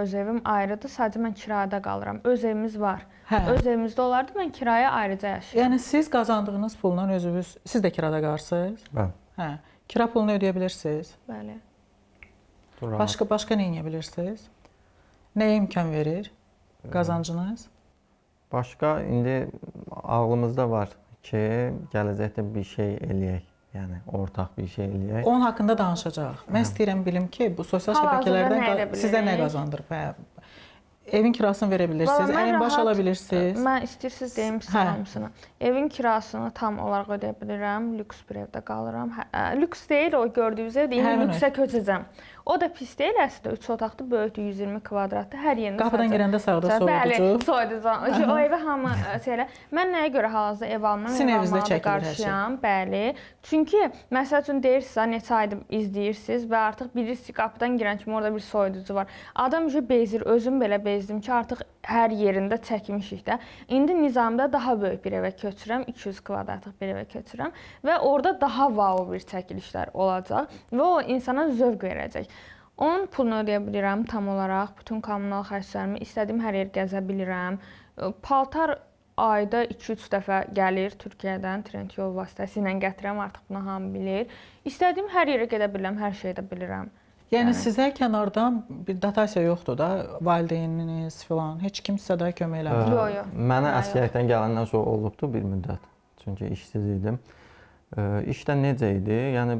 öz evim ayrıdır, sadəcə mən kiradə qalıram. Öz evimiz var. Hı Hə. Öz evimizdə olardı, mən kirayə ayrıca yaşayıram. Yəni siz qazandığınız pulla özünüz, siz də kirada qalırsınız? Bəli. Hə. Kira pulunu ödəyə bilirsiniz? Bəli. Başqa başqa nə edə bilirsiniz? Nəyə imkan verir hə. qazancınız? Başqa indi ağlımızda var ki, gələcəkdə bir şey eləyək. Yəni ortaq bir şey eləyək. Onun haqqında danışacağıq. Mən hə. istəyirəm bilim ki, bu sosial şəbəkələrdən sizə nə qazandırıb? Hə, Evin kirasını verə bilirsiniz, əyin baş ala bilirsiniz. Mən istəyirsiniz deyim hə. sizə hamısını. Evin kirasını tam olaraq ödəyə bilirəm, lüks bir evdə qalıram. Hə, lüks deyil o gördüyünüz ev, deyim lüksə köçəcəm. O da pis deyil əslində. 3 otaqlı böyükdür, 120 kvadratdır. Hər yerində qapıdan girəndə sağda soyuducu. Bəli, soyuducu. O evi hamı e, şeylə. Mən nəyə görə hal-hazırda ev almıram? Sizin evinizdə çəkilir hər şey. Bəli. Çünki məsəl üçün deyirsiz, neçə aydır izləyirsiz və artıq bilirsiniz qapıdan girən kimi orada bir soyuducu var. Adam uje bezir, özüm belə bezdim ki, artıq hər yerində çəkmişik də. İndi Nizamda daha böyük bir evə köçürəm, 200 kvadratlıq bir evə köçürəm və orada daha wow bir çəkilişlər olacaq və o insana zövq verəcək. 10 pulunu ödəyə bilirəm tam olaraq. Bütün kommunal xərclərimi istədiyim hər yer gəzə bilirəm. E, paltar ayda 2-3 dəfə gəlir Türkiyədən trend yol vasitəsilə gətirəm, artıq bunu hamı bilir. İstədiyim hər yerə gedə bilirəm, hər şeyi də bilirəm. Yəni, yəni sizə kənardan bir dotasiya yoxdur da, valideyniniz filan, heç kim sizə də kömək eləmir. Yox, yox. Mənə əsgərlikdən gələndən sonra olubdu bir müddət. Çünki işsiz idim. İşdə necə idi? Yəni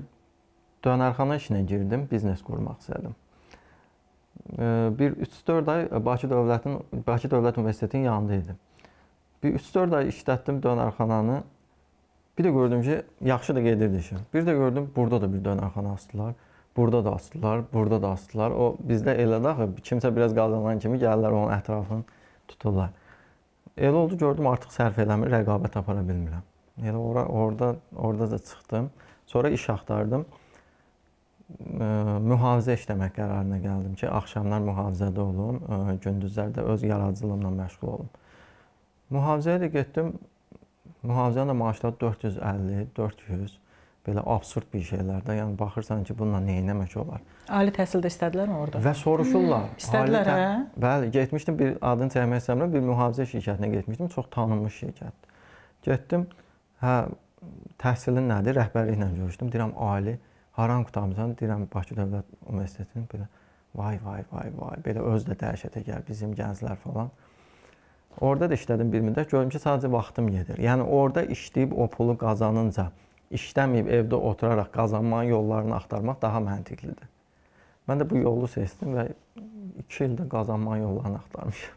dönərxana işinə girdim, biznes qurmaq istədim. Bir 3-4 ay Bakı Dövlətin Bakı Dövlət Universitetinin yanında idim. Bir 3-4 ay işlətdim dönərxananı. Bir də gördüm ki, yaxşı da gedirdi işim. Bir də gördüm, burada da bir dönərxana açdılar. Burada da açdılar, burada da açdılar. O bizdə elə də axı kimsə biraz qazanan kimi gəlirlər onun ətrafını tuturlar. Elə oldu gördüm artıq sərf eləmir, rəqabət apara bilmirəm. Elə ora orada orada da çıxdım. Sonra iş axtardım mühafizə işləmək qərarına gəldim ki, axşamlar mühafizədə olum, gündüzlər də öz yaradıcılığımla məşğul olum. Mühafizəyə də getdim. Mühafizənin də maaşları 450, 400 belə absurd bir şeylərdə. Yəni baxırsan ki, bununla nə etmək olar? Ali təhsildə istədilər mi orada? Və soruşurlar. Hmm, istədilər, hə? Bəli, getmişdim bir adını çəkmək istəmirəm, bir mühafizə şirkətinə getmişdim. Çox tanınmış şirkətdir. Getdim. Hə, təhsilin nədir? Rəhbərliklə görüşdüm. Deyirəm, ali haram qutarmısan? Deyirəm Bakı Dövlət Universitetinin belə vay vay vay vay belə öz də dəhşətə gəl bizim gənclər falan. Orda da işlədim bir müddət. Gördüm ki, sadəcə vaxtım gedir. Yəni orada işləyib o pulu qazanınca işləməyib evdə oturaraq qazanmanın yollarını axtarmaq daha məntiqlidir. Mən də bu yolu seçdim və 2 ildə qazanmanın yollarını axtarmışam.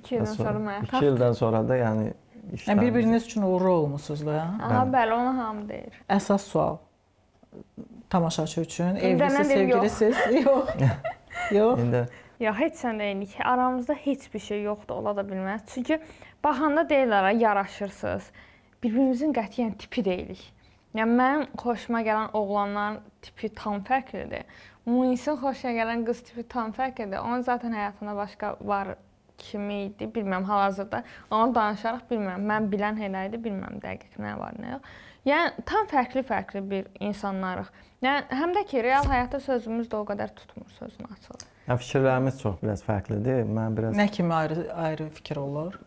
2 ildən sonra mənə taxt. 2 ildən sonra da yəni işləm. Yəni bir-biriniz üçün uğurlu olmusunuz da. Aha, bəli, onu hamı deyir. Əsas sual tamaşaçı üçün? Evlisiz, sevgilisiz? Yox. yox. İndi Ya heç sən deyil ki, aramızda heç bir şey yoxdur, ola da bilməz. Çünki baxanda deyirlər, yaraşırsınız. Bir-birimizin qətiyyən tipi deyilik. Yəni mənim xoşuma gələn oğlanların tipi tam fərqlidir. Munisin xoşuna gələn qız tipi tam fərqlidir. Onun zaten həyatında başqa var kimi idi, bilmirəm hal-hazırda. Ona danışaraq bilmirəm. Mən bilən elə idi, bilmirəm dəqiq nə var, nə yox. Yəni tam fərqli-fərqli bir insanlarıq. Yəni həm də ki, real həyatda sözümüz də o qədər tutmur sözün açığı. Ya yəni, fikirlərimiz çox biraz fərqlidir. Mən biraz Nə kimi ayrı ayrı fikir olur?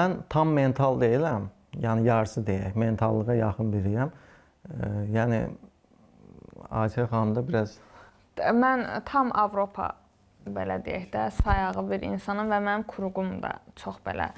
Mən tam mental deyiləm. Yəni yarısı deyək, mentallığa yaxın biriyəm. E, yəni Asiya xanım da biraz mən tam Avropa belə deyək də, sayağı bir insanam və mənim kurğum da çox belə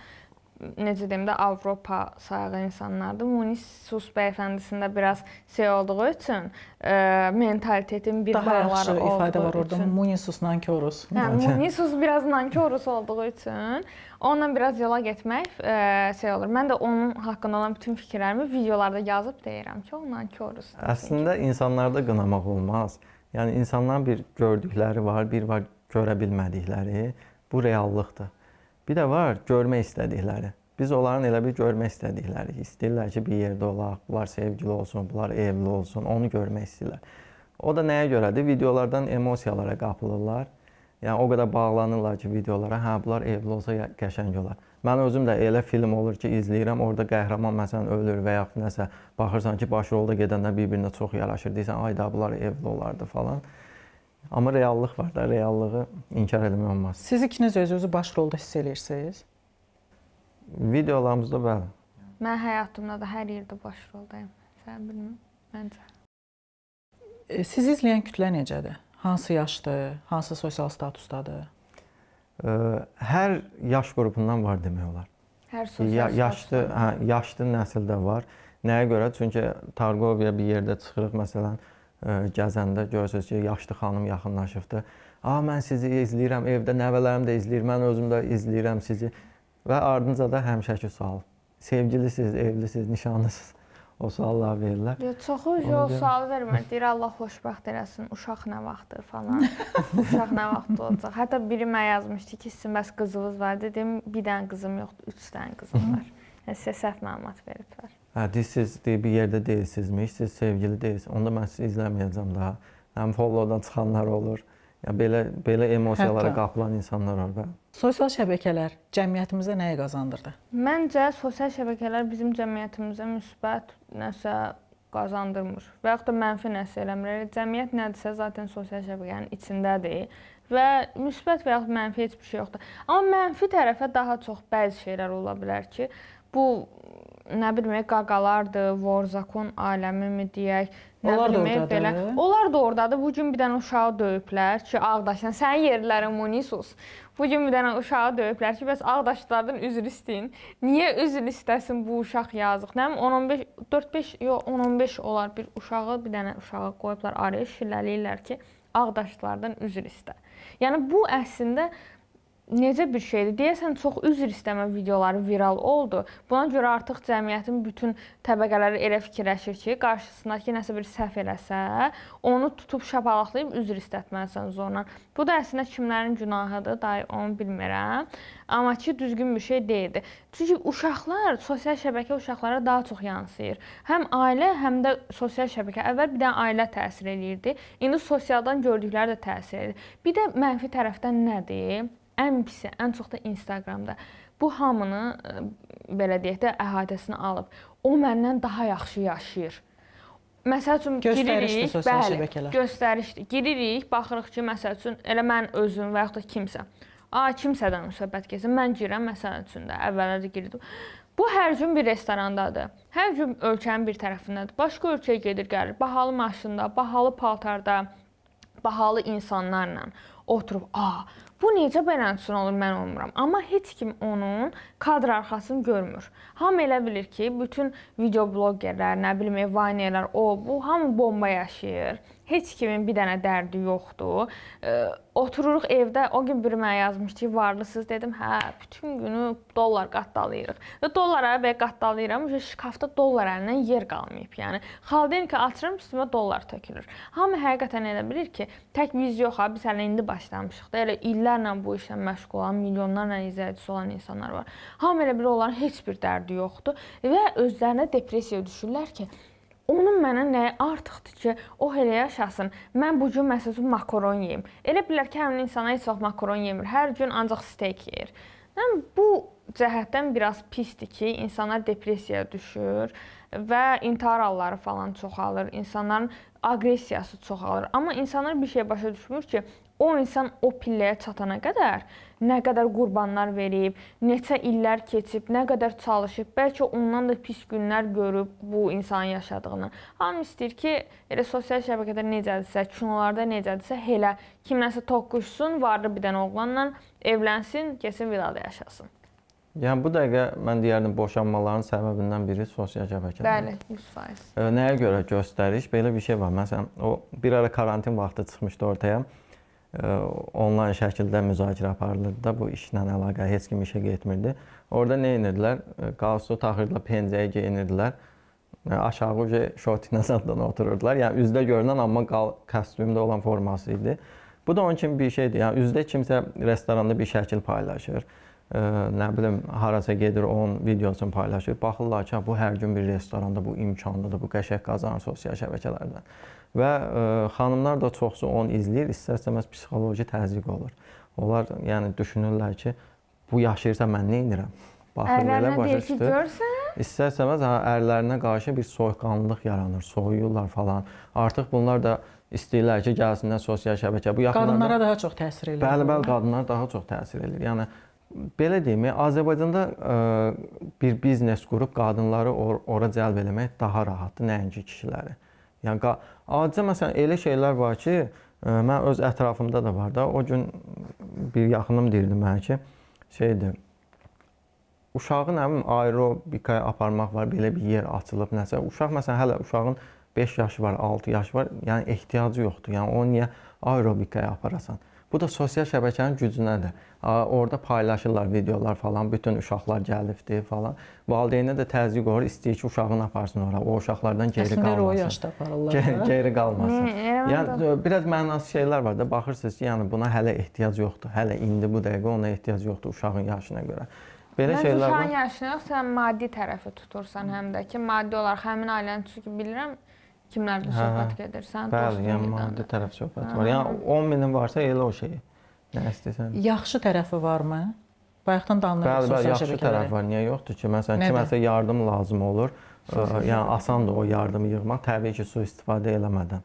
necə deyim də Avropa sayığı insanlardır. Munis Sus bəyəfəndisində biraz şey olduğu üçün ə, e, mentalitetin bir bağları olduğu ifadə var orada. Munisus nankorus. Hə, Munisus biraz nankorus olduğu üçün onunla biraz yola getmək ə, e, şey olur. Mən də onun haqqında olan bütün fikirlərimi videolarda yazıb deyirəm ki, o nankorus. Əslində ki. insanlarda qınamaq olmaz. Yəni insanların bir gördükləri var, bir var görə bilmədikləri. Bu reallıqdır. Bir də var görmək istədikləri. Biz onların elə bir görmək istədikləri. İstəyirlər ki, bir yerdə olaq, bunlar sevgili olsun, bunlar evli olsun, onu görmək istəyirlər. O da nəyə görədir? Videolardan emosiyalara qapılırlar. Yəni o qədər bağlanırlar ki, videolara, hə bunlar evli olsa qəşəng olar. Mən özüm də elə film olur ki, izləyirəm, orada qəhrəman məsələn ölür və yaxud nəsə baxırsan ki, baş rolda gedəndə bir-birinə çox yaraşır, deyirsən ay da bunlar evli olardı falan. Amma reallıq var da, reallığı inkar etmək olmaz. Siz ikiniz özünüzü baş rolda hiss eləyirsiniz? Videolarımızda bəli. Mən həyatımda da hər yerdə baş roldayım. Sən bilmirəm, məncə. E, Sizi izləyən kütlə necədir? Hansı yaşdır, hansı sosial statusdadır? E, hər yaş qrupundan var demək olar. Hər sosial ya yaşlı, hə, yaşlı nəsil də var. Nəyə görə? Çünki Targoviya bir yerdə çıxırıq, məsələn, gəzəndə görürsüz ki, yaşlı xanım yaxınlaşıbdı. "A, mən sizi izləyirəm, evdə nəvələrim də izləyir, mən özüm də izləyirəm sizi." Və ardınca da həmişəki sual. Sevgilisiniz, evlisiniz, nişanlısınız? O sualları verirlər. Yox, çoxu o sualı vermir. Deyir Allah xoşbəxt eləsin, uşaq nə vaxtdır falan. uşaq nə vaxt olacaq? Hətta biri mənə yazmışdı ki, sizin bəs qızınız var. Dedim, bir dənə qızım yoxdur, 3 dənə qızım var. Yəni sizə səhv məlumat veriblər hə, deyirsiz, deyir, bir yerdə deyilsizmiş, siz sevgili deyilsiniz, onda mən sizi izləməyəcəm daha. Həm follow-dan çıxanlar olur. Ya belə belə emosiyalara Hətta. qapılan insanlar var və sosial şəbəkələr cəmiyyətimizə nəyə qazandırdı? Məncə sosial şəbəkələr bizim cəmiyyətimizə müsbət nəsə qazandırmır və yaxud da mənfi nəsə eləmir. Cəmiyyət nədirsə zaten sosial şəbəkənin yəni içindədir və müsbət və yaxud mənfi heç bir şey yoxdur. Amma mənfi tərəfə daha çox bəzi şeylər ola bilər ki, bu nə bilmək e, qaqalardır, Vorzakon aləmimi deyək, nə onlar bilmək e, belə. Onlar da ordadır. Bu gün bir dənə uşağı döyüblər ki, Ağdaşdan sənin yerlərin Munisus. Bu gün bir dənə uşağı döyüblər ki, bəs Ağdaşlılardan üzr istəyin. Niyə üzr istəsin bu uşaq yazıq? Nəm 10-15 4-5 yox 10-15 olar bir uşağı, bir dənə uşağı qoyublar araya şilləliyirlər ki, Ağdaşlılardan üzr istə. Yəni bu əslində necə bir şeydir? Deyəsən çox üzr istəmə videoları viral oldu. Buna görə artıq cəmiyyətin bütün təbəqələri elə fikirləşir ki, qarşısındakı nəsə bir səhv eləsə, onu tutub şapalaqlayıb üzr istətməlisən zorla. Bu da əslində kimlərin günahıdır, day onu bilmirəm. Amma ki, düzgün bir şey deyildi. Çünki uşaqlar, sosial şəbəkə uşaqlara daha çox yansıyır. Həm ailə, həm də sosial şəbəkə. Əvvəl bir də ailə təsir eləyirdi. İndi sosialdan gördükləri də təsir eləyir. Bir də mənfi tərəfdən nədir? ən pisi, ən çox da Instagramda. Bu hamını belə deyək də əhatəsinə alıb. O məndən daha yaxşı yaşayır. Məsəl üçün giririk, bəli, şəbəkələr. göstərişdir. Giririk, baxırıq ki, məsəl üçün elə mən özüm və yaxud da kimsə. A, kimsədən söhbət keçir. Mən girəm məsəl üçün də əvvəllər girdim. Bu hər gün bir restorandadır. Hər gün ölkənin bir tərəfindədir. Başqa ölkəyə gedir, gəlir. Bahalı maşında, bahalı paltarda, bahalı insanlarla oturub, "A, Bu necə bələnsin olur, mən olmuram. Amma heç kim onun kadr arxasını görmür. Hamı elə bilir ki, bütün video bloqerlər, nə bilim, evaniyələr, o, bu, hamı bomba yaşayır. Heç kimin bir dənə dərdi yoxdur. E, otururuq evdə, o gün biri mənə yazmışdı ki, varlısınız dedim. Hə, bütün günü dollar qatdalayırıq. Və dollara və qatdalayıram, şkafda dollar əlindən yer qalmayıb. Yəni xaldenka açıram, üstümə dollar tökülür. Hamı həqiqətən elə bilir ki, tək biz yox ha, biz hələ indi başlamışıq da, elə illər illərlə bu işlə məşğul olan, milyonlarla izləyicisi olan insanlar var. Hamı elə bilə onların heç bir dərdi yoxdur və özlərinə depressiyaya düşürlər ki, onun mənə nəyi artıqdır ki, o elə yaşasın. Mən bu gün məsələn makaron yeyim. Elə bilər ki, həmin insana heç vaxt makaron yemir. Hər gün ancaq steak yeyir. Yəni bu cəhətdən biraz pisdir ki, insanlar depressiyaya düşür və intihar halları falan çoxalır. İnsanların aqressiyası çoxalır. Amma insanlar bir şey başa düşmür ki, o insan o pilləyə çatana qədər nə qədər qurbanlar verib, neçə illər keçib, nə qədər çalışıb, bəlkə ondan da pis günlər görüb bu insanın yaşadığını. Hamı istəyir ki, elə sosial şəbəkədə necədirsə, kinolarda necədirsə, elə kimləsə toqquşsun, vardı bir dənə oğlanla, evlənsin, getsin vilada yaşasın. Yəni bu dəqiqə mən deyərdim boşanmaların səbəbindən biri sosial şəbəkədir. Bəli, 100%. Nəyə görə göstəriş? Belə bir şey var. Məsələn, o bir ara karantin vaxtı çıxmışdı ortaya onlayn şəkildə müzakirə aparılırdı da bu işlə əlaqə heç kim işə getmirdi. Orada nə edirdilər? Qalsu taxırdılar, pencəyə geyinirdilər. Aşağı uca şortinə zaddan otururdular. Yəni üzdə görünən amma kostyumda olan forması idi. Bu da onun kimi bir şeydir. Yəni üzdə kimsə restoranda bir şəkil paylaşır. Ə, nə bilim harasa gedir, onun videosunu paylaşır. Baxırlar ki, bu hər gün bir restoranda bu imkanlıdır, bu qəşəng qazanır sosial şəbəkələrdən. Və ə, e, xanımlar da çoxsu onu izləyir, istər-istəməz psixoloji təzyiq olur. Onlar yəni düşünürlər ki, bu yaşayırsa mən nə edirəm? Baxır belə başa çıxır. İstər-istəməz hə, ərlərinə qarşı bir soyuqqanlılıq yaranır, soyuyurlar falan. Artıq bunlar da istəyirlər ki, gəlsinlər sosial şəbəkə. Bu yaxınlarda qadınlara daha çox təsir eləyir. Bəli, bəli, qadınlara daha çox təsir eləyir. Yəni belə deyim, Azərbaycanda ə, e, bir biznes qrup qadınları or ora cəlb eləmək daha rahatdır, nəinki kişiləri. Yəni acizə məsələn elə şeylər var ki, ə, e, mən öz ətrafımda da var da. O gün bir yaxınım deyirdi mənə ki, şeydir. Uşağın əmin aerobikaya aparmaq var, belə bir yer açılıb nəsə. Uşaq məsələn hələ uşağın 5 yaşı var, 6 yaşı var. Yəni ehtiyacı yoxdur. Yəni onu niyə aerobikaya aparasan? Bu da sosial şəbəkənin gücünədir. Orda paylaşırlar videolar falan, bütün uşaqlar gəlibdi falan. Valideynə də təzyiq olur, istəyir ki, uşağını aparsın ora. O uşaqlardan geri Əslində, qalmasın. Əslində o yaşda aparırlar. Ge hə? geri qalmasın. Niyə? E, yəni biraz mənasız şeylər var da, baxırsınız ki, yəni buna hələ ehtiyac yoxdur. Hələ indi bu dəqiqə ona ehtiyac yoxdur uşağın yaşına görə. Belə mən şeylər. Uşağın yaşını yox, sən yəni maddi tərəfi tutursan həm də ki, maddi olaraq həmin ailəni çünki bilirəm, kimlərlə söhbət gedirsən, Bəli, yəni maddi tərəf söhbət hə. var. Yəni 10 minin varsa elə o şeyi. Nə istəsən. Yaxşı tərəfi varmı? Bayaqdan danışdığımız sosial şəbəkələr. Bəli, yaxşı tərəf var. Niyə yoxdur ki? Məsələn, kiməsə yardım lazım olur. Sosial yəni asandır o yardımı yığmaq, təbii ki, sui-istifadə eləmədən.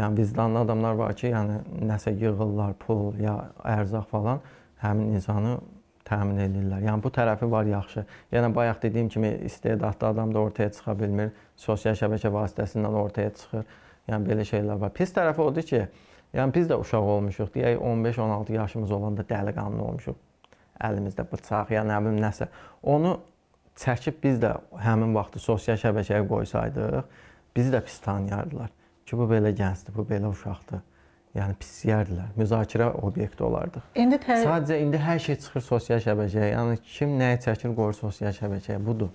Yəni vicdanlı adamlar var ki, yəni nəsə yığırlar, pul ya ərzaq falan həmin insanı təmin edirlər. Yəni bu tərəfi var yaxşı. Yəni bayaq dediyim kimi istedadlı adam da ortaya çıxa bilmir. Sosial şəbəkə vasitəsindən ortaya çıxır. Yəni belə şeylər var. Pis tərəfi odur ki, yəni biz də uşaq olmuşuq. Deyək 15-16 yaşımız olanda dəliqanlı olmuşuq. Əlimizdə bıçaq, ya nə bilim nəsə. Onu çəkib biz də həmin vaxtı sosial şəbəkəyə qoysaydıq, bizi də pis tanıyardılar. Ki bu belə gəncdir, bu belə uşaqdır yəni pis yerdilər. Müzakirə obyekti olardıq. İndi tə... sadəcə indi hər şey çıxır sosial şəbəkəyə. Yəni kim nəyi çəkir qoyur sosial şəbəkəyə. Budur.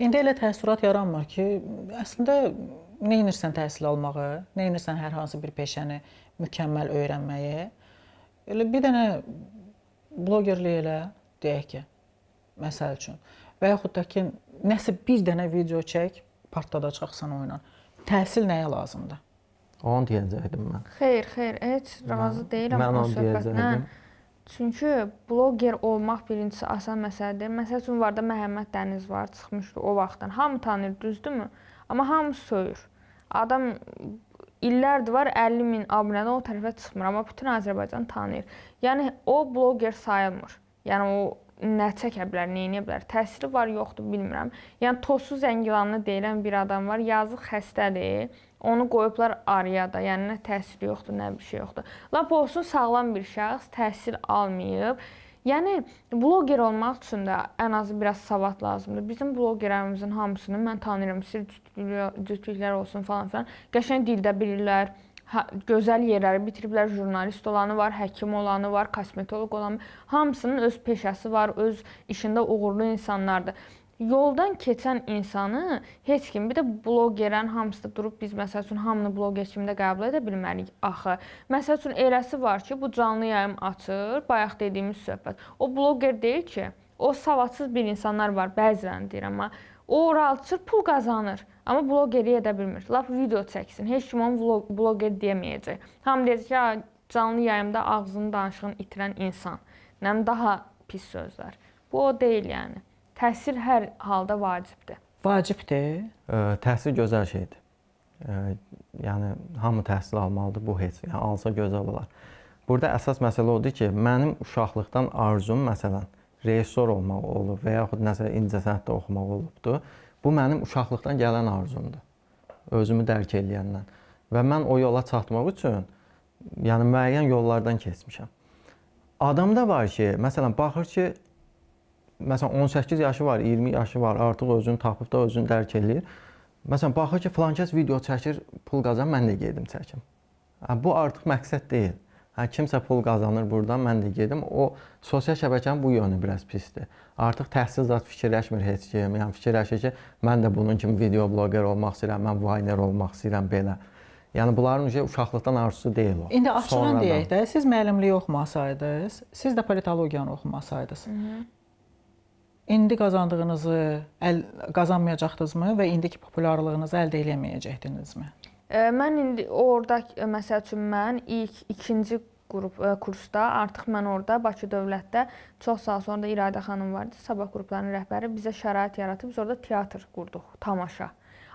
İndi elə təəssürat yaranmır ki, əslində nə edirsən təhsil almağı, nə edirsən hər hansı bir peşəni mükəmməl öyrənməyi. Elə bir dənə bloqerlik elə deyək ki, məsəl üçün və yaxud da ki, nəsə bir dənə video çək, partladacaqsan oyuna. Təhsil nəyə lazımdır? Onu deyəcəkdim mən. Xeyr, xeyr, heç razı mən, deyiləm mən o söhbətlə. Çünki bloger olmaq birincisi asan məsələ deyil. Məsəl üçün var da Məhəmməd Dəniz var, çıxmışdı o vaxtdan. Hamı tanıyır, düzdürmü? Amma hamı söyür. Adam illərdir var 50 min abunədən o tərəfə çıxmır, amma bütün Azərbaycan tanıyır. Yəni o bloger sayılmır. Yəni o nə çəkə bilər, nə edə bilər? Təsiri var, yoxdur, bilmirəm. Yəni Tosu Zəngilanlı deyilən bir adam var, yazıq xəstədir. Onu qoyublar arıya da, yəni nə təhsil yoxdur, nə bir şey yoxdur. Lap olsun sağlam bir şəxs təhsil almayıb. Yəni bloqer olmaq üçün də ən azı biraz savad lazımdır. Bizim bloqerlərimizin hamısını mən tanıyıram. Sir cütlüklər olsun falan filan. Qəşəng dildə bilirlər. Hə, gözəl yerləri bitiriblər, jurnalist olanı var, həkim olanı var, kosmetoloq olanı. Hamısının öz peşəsi var, öz işində uğurlu insanlardır yoldan keçən insanı heç kim, bir də bloqerin yəni hamısı durub biz məsəl üçün hamını bloqer kimi də qəbul edə bilmərik axı. Məsəl üçün eləsi var ki, bu canlı yayım açır, bayaq dediyimiz söhbət. O bloqer deyil ki, o savadsız bir insanlar var, bəzən deyirəm, amma o ralçır pul qazanır. Amma bloqeri edə bilmir. Lap video çəksin. Heç kim onu bloqer deməyəcək. Hamı deyəcək ki, canlı yayımda ağzını danışığını itirən insan. Nəm daha pis sözlər. Bu o deyil yəni. Təhsil hər halda vacibdir. Vacibdir. Ə, təhsil gözəl şeydir. Ə, yəni hamı təhsil almalıdır, bu heç. Yəni alsa gözəl olar. Burada əsas məsələ odur ki, mənim uşaqlıqdan arzum məsələn rejissor olmaq olub və yaxud nəsə incəsənətdə oxumaq olubdu. Bu mənim uşaqlıqdan gələn arzumdur. Özümü dərk eləyəndən. Və mən o yola çatmaq üçün yəni müəyyən yollardan keçmişəm. Adamda var ki, məsələn baxır ki, məsələn 18 yaşı var, 20 yaşı var, artıq özünü tapıb da özünü dərk eləyir. Məsələn baxır ki, filankəs video çəkir, pul qazan, mən də gedim çəkim. Hə, bu artıq məqsəd deyil. Hə, kimsə pul qazanır burdan, mən də gedim. O sosial şəbəkənin bu yönü biraz pisdir. Artıq təhsil zat fikirləşmir heç kim. Yəni fikirləşir ki, mən də bunun kimi video bloqer olmaq istəyirəm, mən vayner olmaq istəyirəm belə. Yəni bunların uje uşaqlıqdan arzusu deyil o. İndi açığını deyək də, siz müəllimliyi oxumasaydınız, siz də politologiyanı oxumasaydınız. Hı -hı indi qazandığınızı əl qazanmayacaqdınızmı və indiki populyarlığınızı əldə eləməyəcəkdinizmi? Mən indi orada məsəl üçün mən ilk ikinci qrup kursda artıq mən orada Bakı Dövlətdə çox sağ olsun orada İradə xanım vardı, sabah qruplarının rəhbəri bizə şərait yaratıb biz orada teatr qurduq, tamaşa.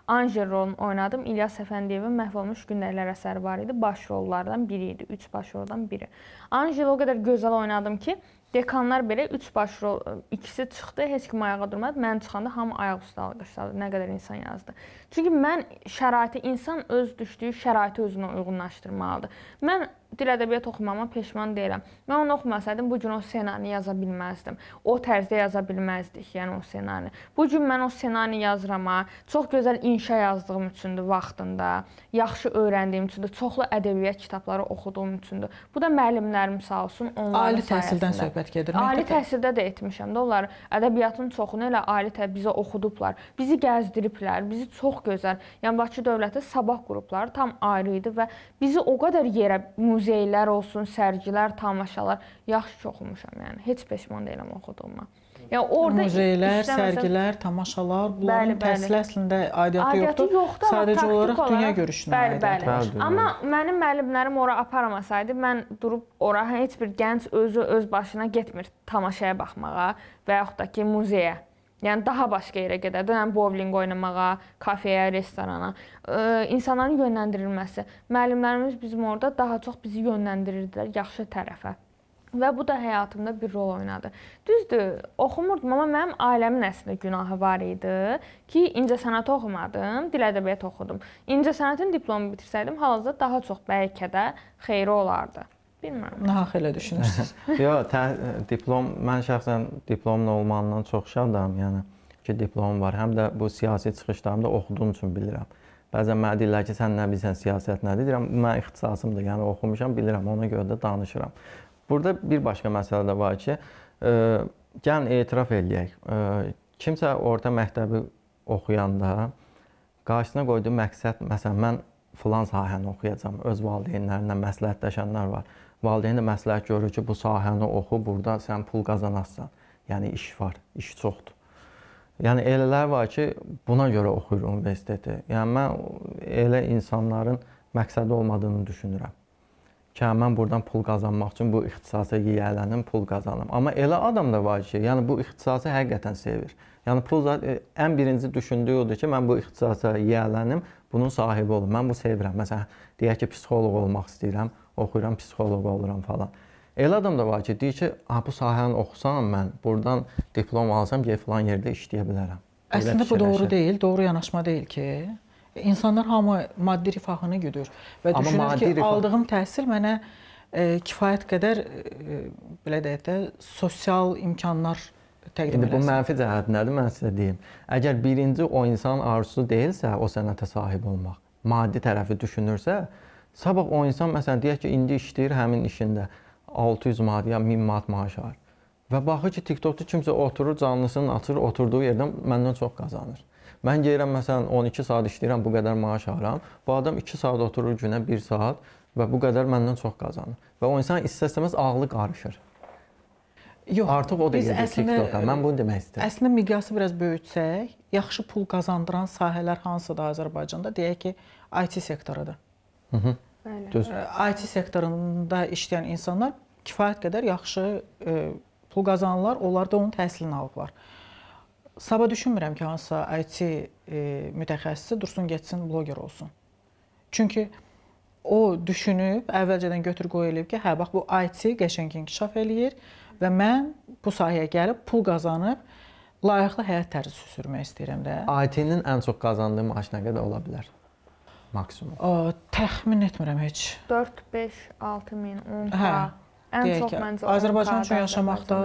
Anjer rolunu oynadım. İlyas Əfəndiyevin məhv olmuş günlərlər əsəri var idi. Baş rollardan biri idi, 3 baş roldan biri. Anjeli o qədər gözəl oynadım ki, Dekanlar belə üç baş rol, e, ikisi çıxdı, heç kim ayağa durmadı. Mən çıxanda hamı ayaq üstə alqışladı. Nə qədər insan yazdı. Çünki mən şəraiti insan öz düşdüyü şəraiti özünə uyğunlaşdırmalıdır. Mən dil ədəbiyyat oxumama peşman deyiləm. Mən onu oxumasaydım bu gün o ssenarioni yaza bilməzdim. O tərzdə yaza bilməzdik, yəni o ssenarioni. Bu gün mən o ssenarioni yazıram, çox gözəl inşa yazdığım üçündür vaxtında, yaxşı öyrəndiyim üçündür, çoxlu ədəbiyyat kitabları oxuduğum üçündür. Bu da müəllimlərim sağ olsun, onların ali təhsildən sayəsində. söhbət gedir. Ali məktəbə. təhsildə də etmişəm də onlar ədəbiyyatın çoxunu elə ali tə bizə oxudublar. Bizi gəzdiriblər, bizi çox gözəl. Yəni Bakı dövləti sabah qrupları tam ayrı idi və bizi o qədər yerə muzey muzeylər olsun, sərgilər, tamaşalar yaxşı ki oxumuşam, yəni heç peşman deyiləm oxuduğuma. Yəni orada muzeylər, işləməsəm... sərgilər, tamaşalar bunların bəli, bəli. təhsil əslində aidiyyatı, aidiyyatı yoxdur. yoxdur Sadəcə olaraq dünya görüşünə bəli, bəli. bəli. Amma mənim müəllimlərim ora aparamasaydı, mən durub ora heç bir gənc özü öz başına getmir tamaşaya baxmağa və yaxud da ki muzeyə. Yəni daha başqa yerə gedərdim, bowling oynamağa, kafeyə, restorana. E, insanların yönləndirilməsi. Müəllimlərimiz bizim orada daha çox bizi yönləndirirdilər yaxşı tərəfə. Və bu da həyatımda bir rol oynadı. Düzdür, oxumurdum, amma mənim ailəmin əslində günahı var idi ki, incəsənət oxumadım, dil ədəbiyyat oxudum. İncəsənətin diplomu bitirsəydim, hal-hazırda daha çox bəlkə də xeyri olardı. Bilmirəm. Nahaq elə düşünürsüz. Yox, diplom mən şəxsən diplomla olmağımdan çox şadam, yəni ki, diplomum var. Həm də bu siyasi çıxışlarımda oxuduğum üçün bilirəm. Bəzən mənə deyirlər ki, sən nə bilirsən siyasət nədir? Deyirəm, bu mənim ixtisasımdır. Yəni oxumuşam, bilirəm, ona görə də danışıram. Burada bir başqa məsələ də var ki, ə, e, gəlin etiraf eləyək. Ə, e, kimsə orta məktəbi oxuyanda qarşısına qoyduğu məqsəd, məsələn, mən filan sahəni oxuyacam, öz valideynlərindən məsləhətləşənlər var. Valideyn də məsləhət görür ki, bu sahəni oxu, burada sən pul qazanarsan. Yəni iş var, iş çoxdur. Yəni elələr var ki, buna görə oxuyur universiteti. Yəni mən elə insanların məqsədi olmadığını düşünürəm. Ki, hə, mən buradan pul qazanmaq üçün bu ixtisasa yiyələnim, pul qazanım. Amma elə adam da var ki, yəni bu ixtisası həqiqətən sevir. Yəni pul e, ən birinci düşündüyü odur ki, mən bu ixtisasa yiyələnim, bunun sahibi olum. Mən bu sevirəm. Məsələn, deyək ki, psixoloq olmaq istəyirəm oxuyuram, psixoloq oluram falan. Elə adam da var ki, deyir ki, "A hə, bu sahəni oxusam mən, burdan diplom alsam, gəl falan yerdə işləyə bilərəm." Əslində bu doğru deyil, doğru yanaşma deyil ki. İnsanlar hamı maddi rifahını güdür və Amma düşünür ki, rifah... aldığım təhsil mənə e, kifayət qədər e, belə deyək də sosial imkanlar təqdim edir. İndi bu mənfi cəhət nədir mən sizə deyim. Əgər birinci o insan arzusu deyilsə, o sənətə sahib olmaq, maddi tərəfi düşünürsə, Sabah o insan məsələn deyək ki, indi işləyir həmin işində 600 manat ya 1000 manat maaş alır. Və baxır ki, TikTokda kimsə oturur, canlısını açır, oturduğu yerdən məndən çox qazanır. Mən gəlirəm məsələn 12 saat işləyirəm, bu qədər maaş alıram. Bu adam 2 saat oturur günə 1 saat və bu qədər məndən çox qazanır. Və o insan istəsəməz ağlı qarışır. Yox, artıq o da gedir TikToka. Mən bunu demək istəyirəm. Əslində miqyası biraz böyütsək, yaxşı pul qazandıran sahələr hansıdır Azərbaycanda? Deyək ki, IT sektorudur. Hı -hı. Bəli. Düz. IT sektorunda işləyən insanlar kifayət qədər yaxşı e, pul qazanırlar, onlar da onun təhsilini alıblar. Sabah düşünmürəm ki, hansısa IT e, mütəxəssisi dursun getsin bloger olsun. Çünki o düşünüb, əvvəlcədən götür-qoy eləyib ki, hə bax bu IT qəşəng inkişaf eləyir və mən bu sahəyə gəlib pul qazanıb layiqli həyat tərzi sürmək istəyirəm də. IT-nin ən çox qazandığı maaş nə qədər ola bilər? maksimum? O, təxmin etmirəm heç. 4, 5, 6 min, 10 hə, ən deyək, çox məncə Azərbaycan üçün yaşamaqda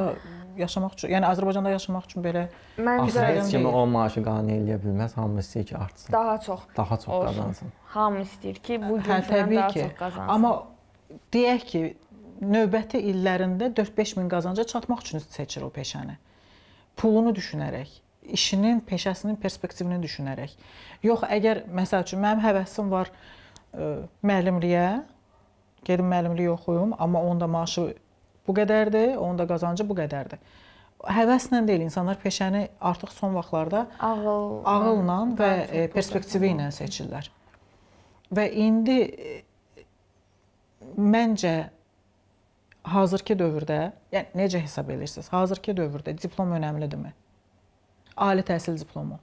yaşamaq üçün, yəni Azərbaycanda yaşamaq üçün belə məncə heç kimi o maaşı qane eləyə bilməz, hamı istəyir ki, artsın. Daha çox. Daha çox olsun. qazansın. Hamı istəyir ki, bu hə, gündən daha ki. çox qazansın. Amma deyək ki, növbəti illərində 4-5 min qazanca çatmaq üçün seçir o peşəni. Pulunu düşünərək işinin, peşəsinin perspektivini düşünərək. Yox, əgər məsəl üçün mənim həvəsim var ə, e, müəllimliyə, gedim müəllimlik oxuyum, amma onda maaşı bu qədərdir, onda qazancı bu qədərdir. Həvəslə deyil, insanlar peşəni artıq son vaxtlarda ağıl ağılla və ə, e, perspektivi ilə seçirlər. Və indi e, məncə hazırki dövrdə, yəni necə hesab edirsiniz? Hazırki dövrdə diplom önəmlidirmi? ali təhsil diplomu?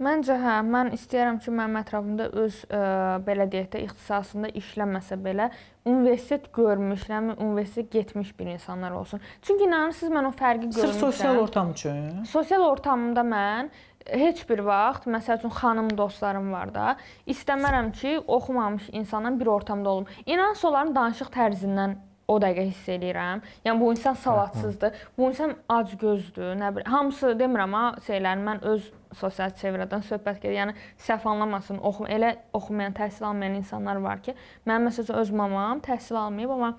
Məncə hə, mən istəyirəm ki, mənim ətrafımda öz ə, e, belə deyək də ixtisasında işləməsə belə universitet görmüş, yəni universitetə getmiş bir insanlar olsun. Çünki inanırsınız mən o fərqi görmüşəm. Sırf sosial ortam üçün. Sosial ortamımda mən heç bir vaxt, məsəl üçün xanım dostlarım var da, istəmərəm ki, oxumamış insandan bir ortamda olum. İnansa onların danışıq tərzindən o dəqiqə hiss eləyirəm. Yəni bu insan hə, savadsızdır. Bu insan acgözdür, nə bilim. Hamısı demirəm ha, şeylərin mən öz sosial çevrədən söhbət gedir. Yəni səhv anlamasın. Oxu elə oxumayan, təhsil almayan insanlar var ki, mənim məsələn öz mamam təhsil almayıb, amma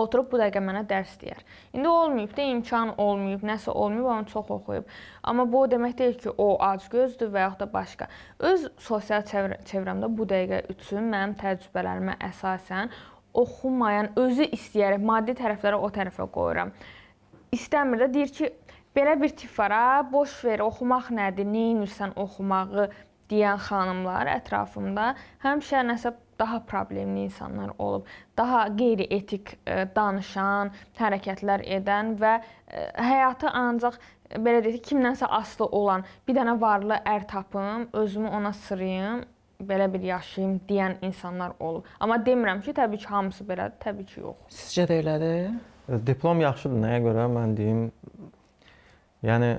oturub bu dəqiqə mənə dərs deyər. İndi olmayıb da, imkan olmayıb, nəsə olmayıb, amma çox oxuyub. Amma bu o demək deyil ki, o acgözdür və yaxud da başqa. Öz sosial çevrə çevrəmdə bu dəqiqə üçün mənim təcrübələrimə əsasən oxumayan, özü istəyərək maddi tərəfləri o tərəfə qoyuram. İstəmir də deyir ki, belə bir tip var, ha, hə, boş ver, oxumaq nədir, neynirsən oxumağı deyən xanımlar ətrafımda həmişə nəsə daha problemli insanlar olub. Daha qeyri-etik e, danışan, hərəkətlər edən və e, həyatı ancaq e, belə deyək, kimdənsə asılı olan bir dənə varlı ər tapım, özümü ona sırıyım, belə bir yaşayım deyən insanlar olub. Amma demirəm ki, təbii ki, hamısı belədir, təbii ki, yox. Sizcə də elədir? E, diplom yaxşıdır nəyə görə? Mən deyim, yəni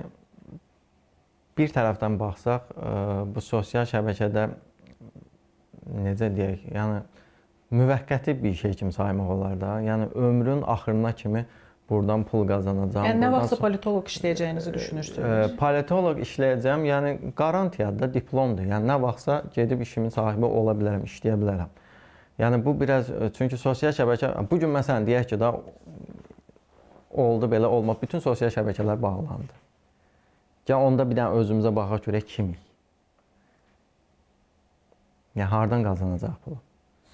bir tərəfdən baxsaq, e, bu sosial şəbəkədə necə deyək, yəni müvəqqəti bir şey kimi saymaq olar da. Yəni ömrün axırına kimi buradan pul qazanacam. Yəni nə vaxtsa politoloq işləyəcəyinizi düşünürsünüz? E, politoloq işləyəcəm, yəni qarantiyadır, diplomdur. Yəni nə vaxtsa gedib işimin sahibi ola bilərəm, işləyə bilərəm. Yəni bu biraz e, çünki sosial şəbəkə bu gün məsələn deyək ki, da oldu belə olmaq, bütün sosial şəbəkələr bağlandı. Gəl onda bir dənə özümüzə baxaq görək kimik. Yəni hardan qazanacaq pulu?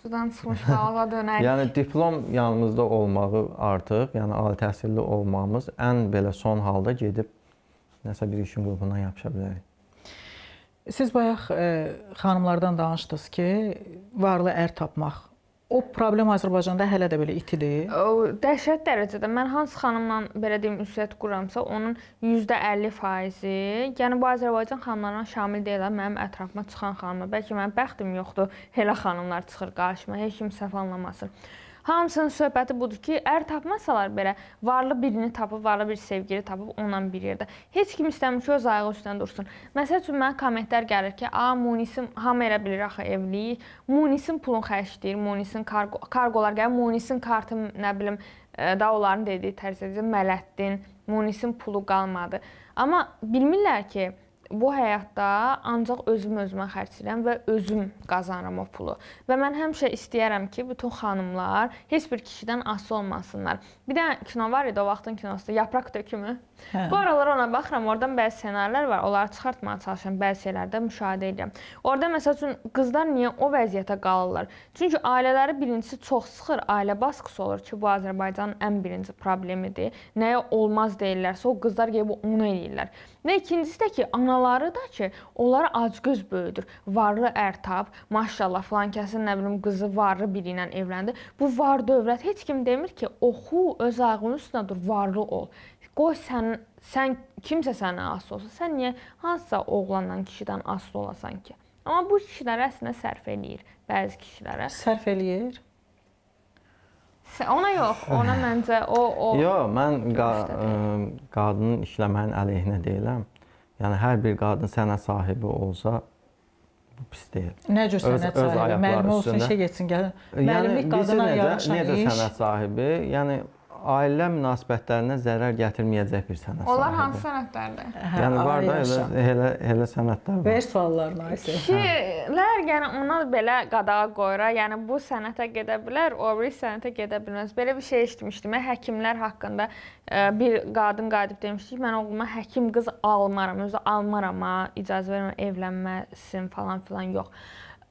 sudan çıxmışlığa dönək. yəni diplom yanımızda olmağı artıq, yəni ali təhsilli olmamız ən belə son halda gedib nəsə bir işin qrupundan yapışa bilərik. Siz bayaq e, xanımlardan danışdınız ki, varlı ər tapmaq O problem Azərbaycanda hələ də belə itidir. Dəhşət dərəcədə. Mən hansı xanımla belə deyim ünsiyyət quramsa, onun %50%-i, yəni bu Azərbaycan xanımlarına şamil deyillər, mənim ətrafıma çıxan xanımlar. Bəlkə mənim bəxtim yoxdur, elə xanımlar çıxır qarşıma, heç kim səhv anlamasın. Hamısının söhbəti budur ki, ər tapmasalar belə varlı birini tapıb, varlı bir sevgili tapıb onunla bir yerdə. Heç kim istəmir ki, öz ayağı üstündə dursun. Məsəl üçün mənə kommentlər gəlir ki, "A, Munisim hamı elə bilir axı evlilik. Munisim pulun xərcləyir, Munisin kargo kargolar gəlir, Munisin kartı nə bilim, e, da onların dediyi tərzdə mələtdin, Munisin pulu qalmadı." Amma bilmirlər ki, bu həyatda ancaq özüm özümə xərcləyirəm və özüm qazanıram o pulu. Və mən həmişə istəyirəm ki, bütün xanımlar heç bir kişidən asılı olmasınlar. Bir də kino var idi o vaxtın kinosu, Yapraq dökümü. Hə. Bu aralar ona baxıram, oradan bəzi ssenarilər var, onları çıxartmağa çalışıram, bəzi şeylərdə müşahidə edirəm. Orda məsəl üçün qızlar niyə o vəziyyətə qalırlar? Çünki ailələri birincisi çox sıxır, ailə baskısı olur ki, bu Azərbaycanın ən birinci problemidir. Nəyə olmaz deyirlərsə, o qızlar gəlib onu eləyirlər. Və ikincisi də ki, anaları da ki, onları acgöz böyüdür. Varlı ər tap, maşallah falan kəsin nə bilim qızı varlı biri ilə evləndi. Bu var dövlət heç kim demir ki, oxu, öz ayağının üstünə dur, varlı ol. Qoy sən sən kimsə sənə asılı olsun. Sən niyə hansısa oğlandan, kişidən asılı olasan ki? Amma bu kişilər əslində sərf eləyir bəzi kişilərə. Sərf eləyir. Ona yox, ona məncə o o Yox, mən qa ə, qadının işləmənin əleyhinə deyiləm. Yəni hər bir qadın sənə sahibi olsa bu pis deyil. Nə cür sənət sahibi? Məlum olsun, işə getsin, gəlin. Müəllimlik yəni, qadına yaraşan iş. Necə sənət sahibi? Yəni ailə münasibətlərinə zərər gətirməyəcək bir sənət. Onlar sahədir. hansı sənətlərdir? Hə, yəni var da elə elə, elə sənətlər var. Ver suallarını Ayşə. Kişilər yəni ona belə qadağa qoyura, yəni bu sənətə gedə bilər, o biri sənətə gedə bilməz. Belə bir şey eşitmişdim. Həkimlər haqqında e, bir qadın qayıdıb demişdi ki, mən oğluma həkim qız almaram, özü almaram, icazə vermə evlənməsin falan filan yox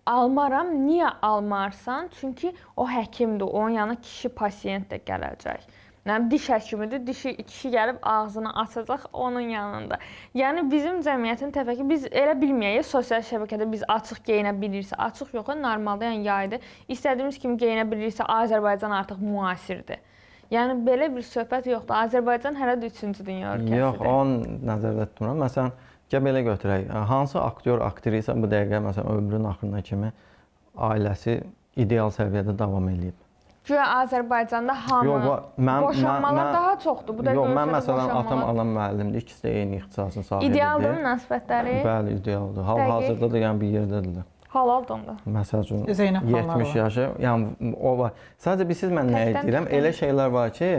almaram. Niyə almarsan? Çünki o həkimdir. Onun yanına kişi pasiyent də gələcək nə diş həkimidir, dişi kişi gəlib ağzını açacaq onun yanında. Yəni bizim cəmiyyətin təfəkkür biz elə bilməyək, sosial şəbəkədə biz açıq geyinə bilirsə, açıq yox, normalda yəni yaydı. İstədiyimiz kimi geyinə bilirsə, Azərbaycan artıq müasirdir. Yəni belə bir söhbət yoxdur. Azərbaycan hələ də 3-cü dünya ölkəsidir. Yox, onu nəzərdə tutmuram. Məsələn, gəl belə götürək. Hansı aktyor, aktrisa bu dəqiqə məsələn ömrünün axırına kimi ailəsi ideal səviyyədə davam eləyib? Güya Azərbaycanda hamı yox, mən, boşanmalar mən, daha çoxdur. Bu da yox, mən məsələn atam alan müəllimdir, ikisi də eyni ixtisasın sahibidir. İdealdır münasibətləri? Bəli, idealdır. Hal-hazırda da yəni bir yerdədirlər. Halaldır onda. Məsəl üçün 70 yaşı, yəni o var. Sadəcə biz siz mən nə deyirəm, elə şeylər var ki,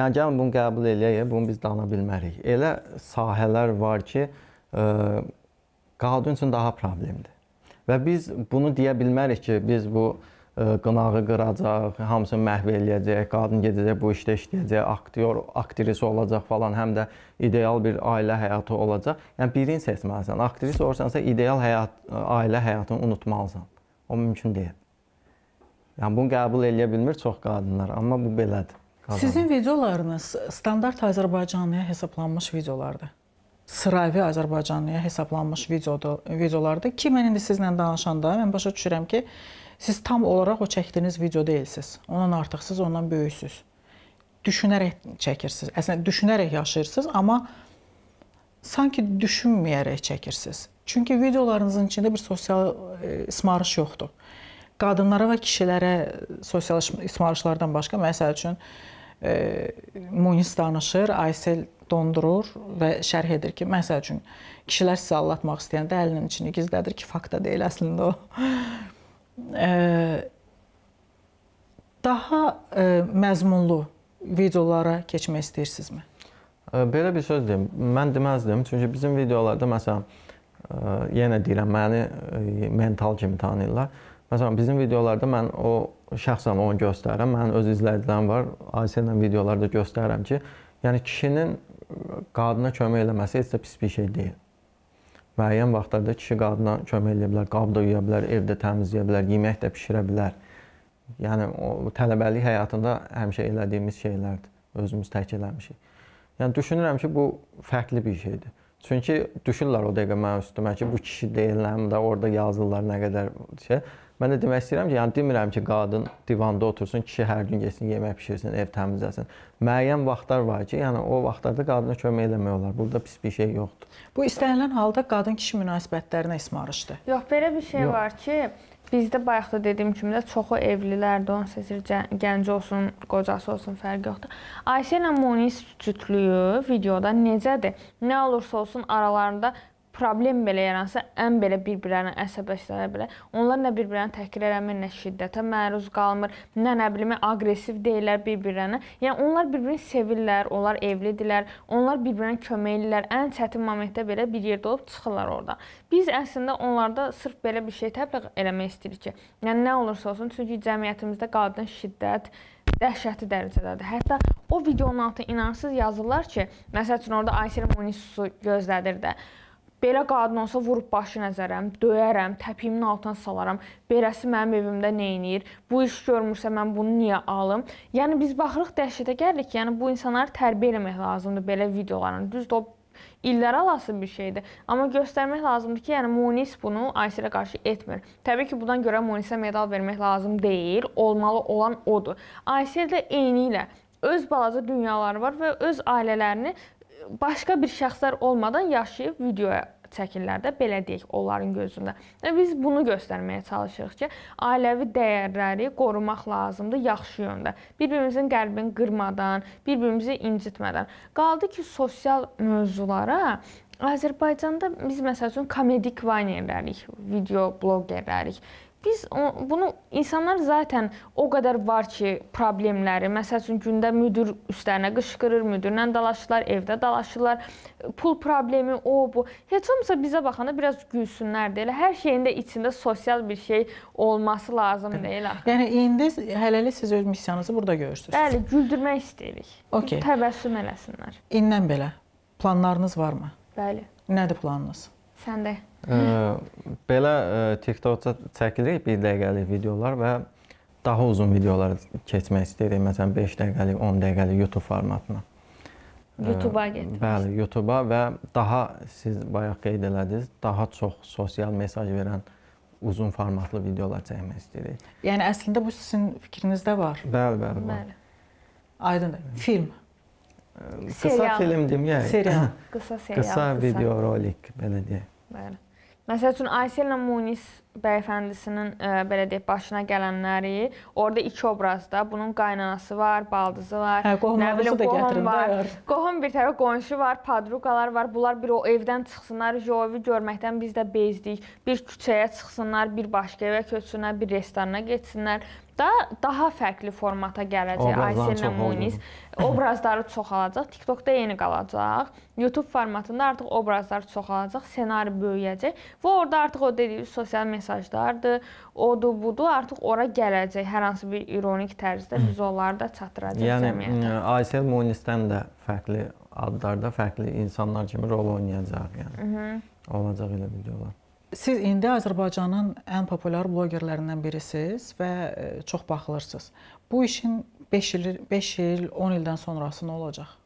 yəni gəlin bunu qəbul eləyək, yəni bunu biz dana bilmərik. Elə sahələr var ki, ə, e, qadın üçün daha problemdir. Və biz bunu deyə bilmərik ki, biz bu qınağı qıracaq, hamısını məhv eləyəcək, qadın gedəcək bu işdə işləyəcək, aktyor, aktrisa olacaq falan, həm də ideal bir ailə həyatı olacaq. Yəni birini seçməlisən. Aktrisa olsansa ideal həyat, ailə həyatını unutmalısan. O mümkün deyil. Yəni bunu qəbul eləyə bilmir çox qadınlar, amma bu belədir. Qadın. Sizin videolarınız standart Azərbaycanlıya hesablanmış videolardır sıravi Azərbaycanlıya hesablanmış videoda, videolardır ki, mən indi sizlə danışanda mən başa düşürəm ki, Siz tam olaraq o çəkdiyiniz video deyilsiniz. Ondan artıqsınız, ondan böyüksünüz. Düşünərək çəkirsiniz. Əslində düşünərək yaşayırsınız, amma sanki düşünməyərək çəkirsiniz. Çünki videolarınızın içində bir sosial e, ismarış yoxdur. Qadınlara və kişilərə sosial ismarışlardan başqa məsəl üçün e, Munis danışır, Aysel dondurur və şərh edir ki, məsəl üçün kişilər sizi aldatmaq istəyəndə əlinin içini gizlədir ki, faktda deyil əslində o daha e, məzmunlu videolara keçmək istəyirsinizmi? Belə bir söz deyim. Mən deməzdim. Çünki bizim videolarda məsələn e, yenə deyirəm, məni e, mental kimi tanıyırlar. Məsələn, bizim videolarda mən o şəxsən onu göstərirəm. Mənim öz izləyicilərim var. Aysellə videolarda göstərirəm ki, yəni kişinin qadına kömək eləməsi heç də pis bir şey deyil müəyyən vaxtlarda kişi qadına kömək edə bilər, qab doyuya bilər, evdə təmizləyə bilər, yemək də bişirə bilər. Yəni o tələbəlik həyatında həmişə elədiyimiz şeylərdir. Özümüz tək eləmişik. Yəni düşünürəm ki, bu fərqli bir şeydir. Çünki düşürlər o dəqiqə mənim üstümə ki, bu kişi deyiləm də, orada yazırlar nə qədər şey. Mən də demək istəyirəm ki, yəni demirəm ki, qadın divanda otursun, kişi hər gün getsin, yemək bişirsin, ev təmizləsin. Müəyyən vaxtlar var ki, yəni o vaxtlarda qadına kömək eləmək olar. Burada pis bir şey yoxdur. Bu istənilən halda qadın-kişi münasibətlərinə ismarışdır. Yox, belə bir şey Yox. var ki, Bizdə bayaq da dediyim kimi də çoxu evlilərdir, 18 il gənc olsun, qocası olsun, fərqi yoxdur. Ayşə ilə Munis cütlüyü videoda necədir? Nə olursa olsun aralarında problem belə yaransa, ən belə bir-birlərinə əsəbləşsələr belə, onlar nə bir-birini təhqir eləmir, nə şiddətə məruz qalmır, nə nə bilmə aqressiv deyillər bir-birinə. Yəni onlar bir-birini sevirlər, onlar evlidirlər, onlar bir-birinə kömək edirlər. Ən çətin momentdə belə bir yerdə olub çıxırlar oradan. Biz əslində onlarda sırf belə bir şey təbliğ eləmək istəyirik ki, yəni nə olursa olsun, çünki cəmiyyətimizdə qadın şiddət dəhşətli dərəcədədir. Hətta o videonun altına inanırsız yazırlar ki, məsəl üçün orada Aysel Munisusu gözlədir də. Belə qadın olsa vurub başı nəzərəm, döyərəm, təpiyimin altına salaram. Beləsi mənim evimdə nə eləyir? Bu iş görmürsə mən bunu niyə alım? Yəni biz baxırıq dəhşətə gəlirik. Yəni bu insanları tərbiyə eləmək lazımdır belə videoların. Düzdür, o illər alası bir şeydir. Amma göstərmək lazımdır ki, yəni Munis bunu Aysirə qarşı etmir. Təbii ki, bundan görə Munisə medal vermək lazım deyil. Olmalı olan odur. Aysir də eyni ilə öz balaca dünyaları var və öz ailələrini başqa bir şəxslər olmadan yaşayıb videoya çəkirlər də, belə deyək, onların gözündə. Və yəni biz bunu göstərməyə çalışırıq ki, ailəvi dəyərləri qorumaq lazımdır yaxşı yöndə. Bir-birimizin qəlbini qırmadan, bir-birimizi incitmədən. Qaldı ki, sosial mövzulara Azərbaycanda biz məsəl üçün komedik vaynerlərik, video bloqerlərik. Biz o, bunu insanlar zaten o qədər var ki, problemləri. Məsəl üçün gündə müdür üstlərinə qışqırır, müdürlə dalaşırlar, evdə dalaşırlar. Pul problemi o bu. Heç olmasa bizə baxanda biraz gülsünlər də. Elə hər şeyin də içində sosial bir şey olması lazım Hı. deyil axı. Yəni indi hələlik siz öz missiyanızı burada görürsüz. Bəli, güldürmək istəyirik. Okay. Təbəssüm eləsinlər. İndən belə planlarınız varmı? Bəli. Nədir planınız? Səndə. Belə TikTokda çəkirik 1 dəqiqəlik videolar və daha uzun videolara keçmək istəyirik. Məsələn 5 dəqiqəlik, 10 dəqiqəlik YouTube formatına. YouTube-a getdim. Bəli, YouTube-a və daha siz bayaq qeyd elədiniz, daha çox sosial mesaj verən uzun formatlı videolar çəkmək istəyirik. Yəni əslində bu sizin fikrinizdə var. Bəli, bəli. Bəli. Aydındır. Film. Qısa serial. film deməyək. Serial. Qısa serial. Qısa video rolik belə deyək. Bəli. Məsəl üçün Aysel ilə Munis bəyəfəndisinin ə, e, belə deyək başına gələnləri, orada iki obrazda bunun qaynanası var, baldızı var, hə, nə bilim qohum var. Dayar. Qohum bir tərəf, qonşu var, padruqalar var. Bunlar bir o evdən çıxsınlar, Jovi görməkdən biz də bezdik. Bir küçəyə çıxsınlar, bir başqa evə köçsünlər, bir restorana getsinlər da daha fərqli formata gələcək Aysellə Muniz. Obrazları çoxalacaq, TikTokda yeni qalacaq. YouTube formatında artıq obrazlar çoxalacaq, ssenari böyüyəcək və orada artıq o dediyi sosial media mesajlardır, odur, budur, artıq ora gələcək hər hansı bir ironik tərzdə biz onları da çatdıracağıq yəni, cəmiyyətə. Yəni Aysel Munisdən də fərqli adlarda fərqli insanlar kimi rol oynayacaq, yəni. Hı -hı. Olacaq elə videolar. Siz indi Azərbaycanın ən populyar bloqerlərindən birisiniz və e, çox baxılırsınız. Bu işin 5 il, 5 il, 10 ildən sonrası nə olacaq?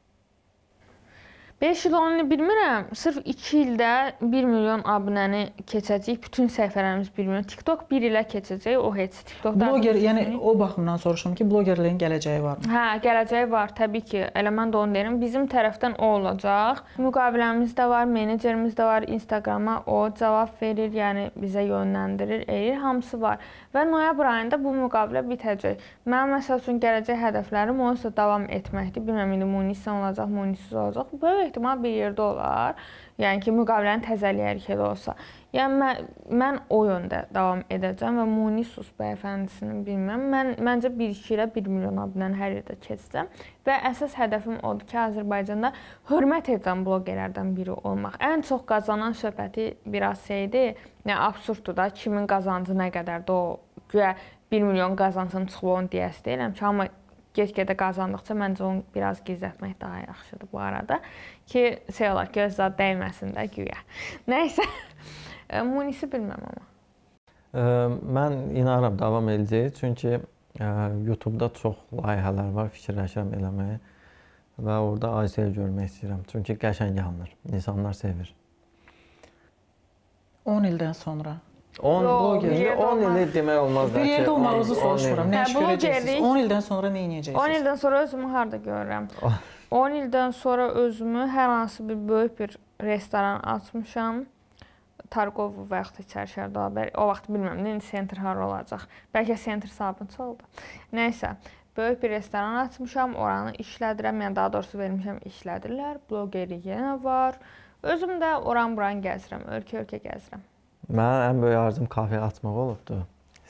5 il onu bilmirəm. Sırf 2 ildə 1 milyon abunəni keçəcəyik. Bütün səhifələrimiz 1 milyon. TikTok 1 ilə keçəcək. O heç TikTok. Bloger, yəni o baxımdan soruşum ki, blogerlərin gələcəyi varmı? Hə, gələcəyi var təbii ki. Elə mən də onu deyirəm. Bizim tərəfdən o olacaq. Müqaviləmiz də var, menecerimiz də var. Instagrama o cavab verir, yəni bizə yönləndirir, eləyir. Hamısı var və noyabr ayında bu müqavilə bitəcək. Mənim məsəl üçün gələcək hədəflərim onsuz da davam etməkdir. Bilmirəm indi munisiyə olacaq, munisiz olacaq. Böyük ehtimal bir yerdə olar. Yəni ki, müqaviləni təzələyərik elə olsa. Yəni mən, mən o yöndə davam edəcəm və Munisus bəyəfəndisini bilmirəm. Mən məncə 1-2 ilə 1 milyon abunən hər yerdə keçəcəm və əsas hədəfim odur ki, Azərbaycanda hörmət edilən bloqerlərdən biri olmaq. Ən çox qazanan söhbəti biraz şeydi. Yəni absurddur da kimin qazancı nə qədərdir o güya 1 milyon qazansın çıxıb onu deyəsi deyirəm ki, amma get-gedə qazandıqca məncə onu biraz gizlətmək daha yaxşıdır bu arada ki, şey olar, göz zad dəyməsin də güya. Nəysə, e, Munisi bilməm amma. E, mən inanıram davam edəcək, çünki e, YouTube-da çox layihələr var, fikirləşirəm eləməyə və orada Asiya görmək istəyirəm. Çünki qəşəng alınır, insanlar sevir. 10 ildən sonra 10 blogerlik 10 ili demək olmaz da ki. Bir yerdə olmağınızı soruşmuram. Nə hə, iş görəcəksiniz? 10 ildən sonra nə edəcəksiniz? 10 ildən sonra özümü harda görürəm? 10 ildən sonra özümü hər hansı bir böyük bir restoran açmışam. Tarkov və yaxud da İçərişəhər Dolabər. O vaxt bilmirəm, indi sentr hara olacaq. Bəlkə sentr sabunçu oldu. Nəysə, böyük bir restoran açmışam, oranı işlədirəm. Yəni daha doğrusu vermişəm, işlədirlər. Blogerlik yenə var. Özüm də oran-buran gəzirəm, ölkə-ölkə gəzirəm. Mənim ən böyük arzum kafe açmaq olubdu.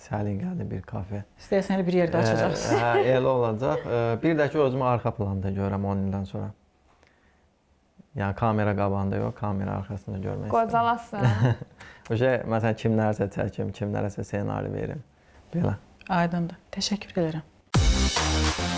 Səliqəli bir kafe. İstəyirsən elə bir yerdə açacaqsan. Hə, elə olacaq. Bir də ki, özümü arxa planda görürəm 10 ildən sonra. Yəni kamera qabağında yox, kamera arxasında görmək istəyirəm. Qocalasın. o şey, məsələn, kimlərsə çəkim, kimlərəsə ssenari verim. Belə. Aydındır. Təşəkkür edirəm.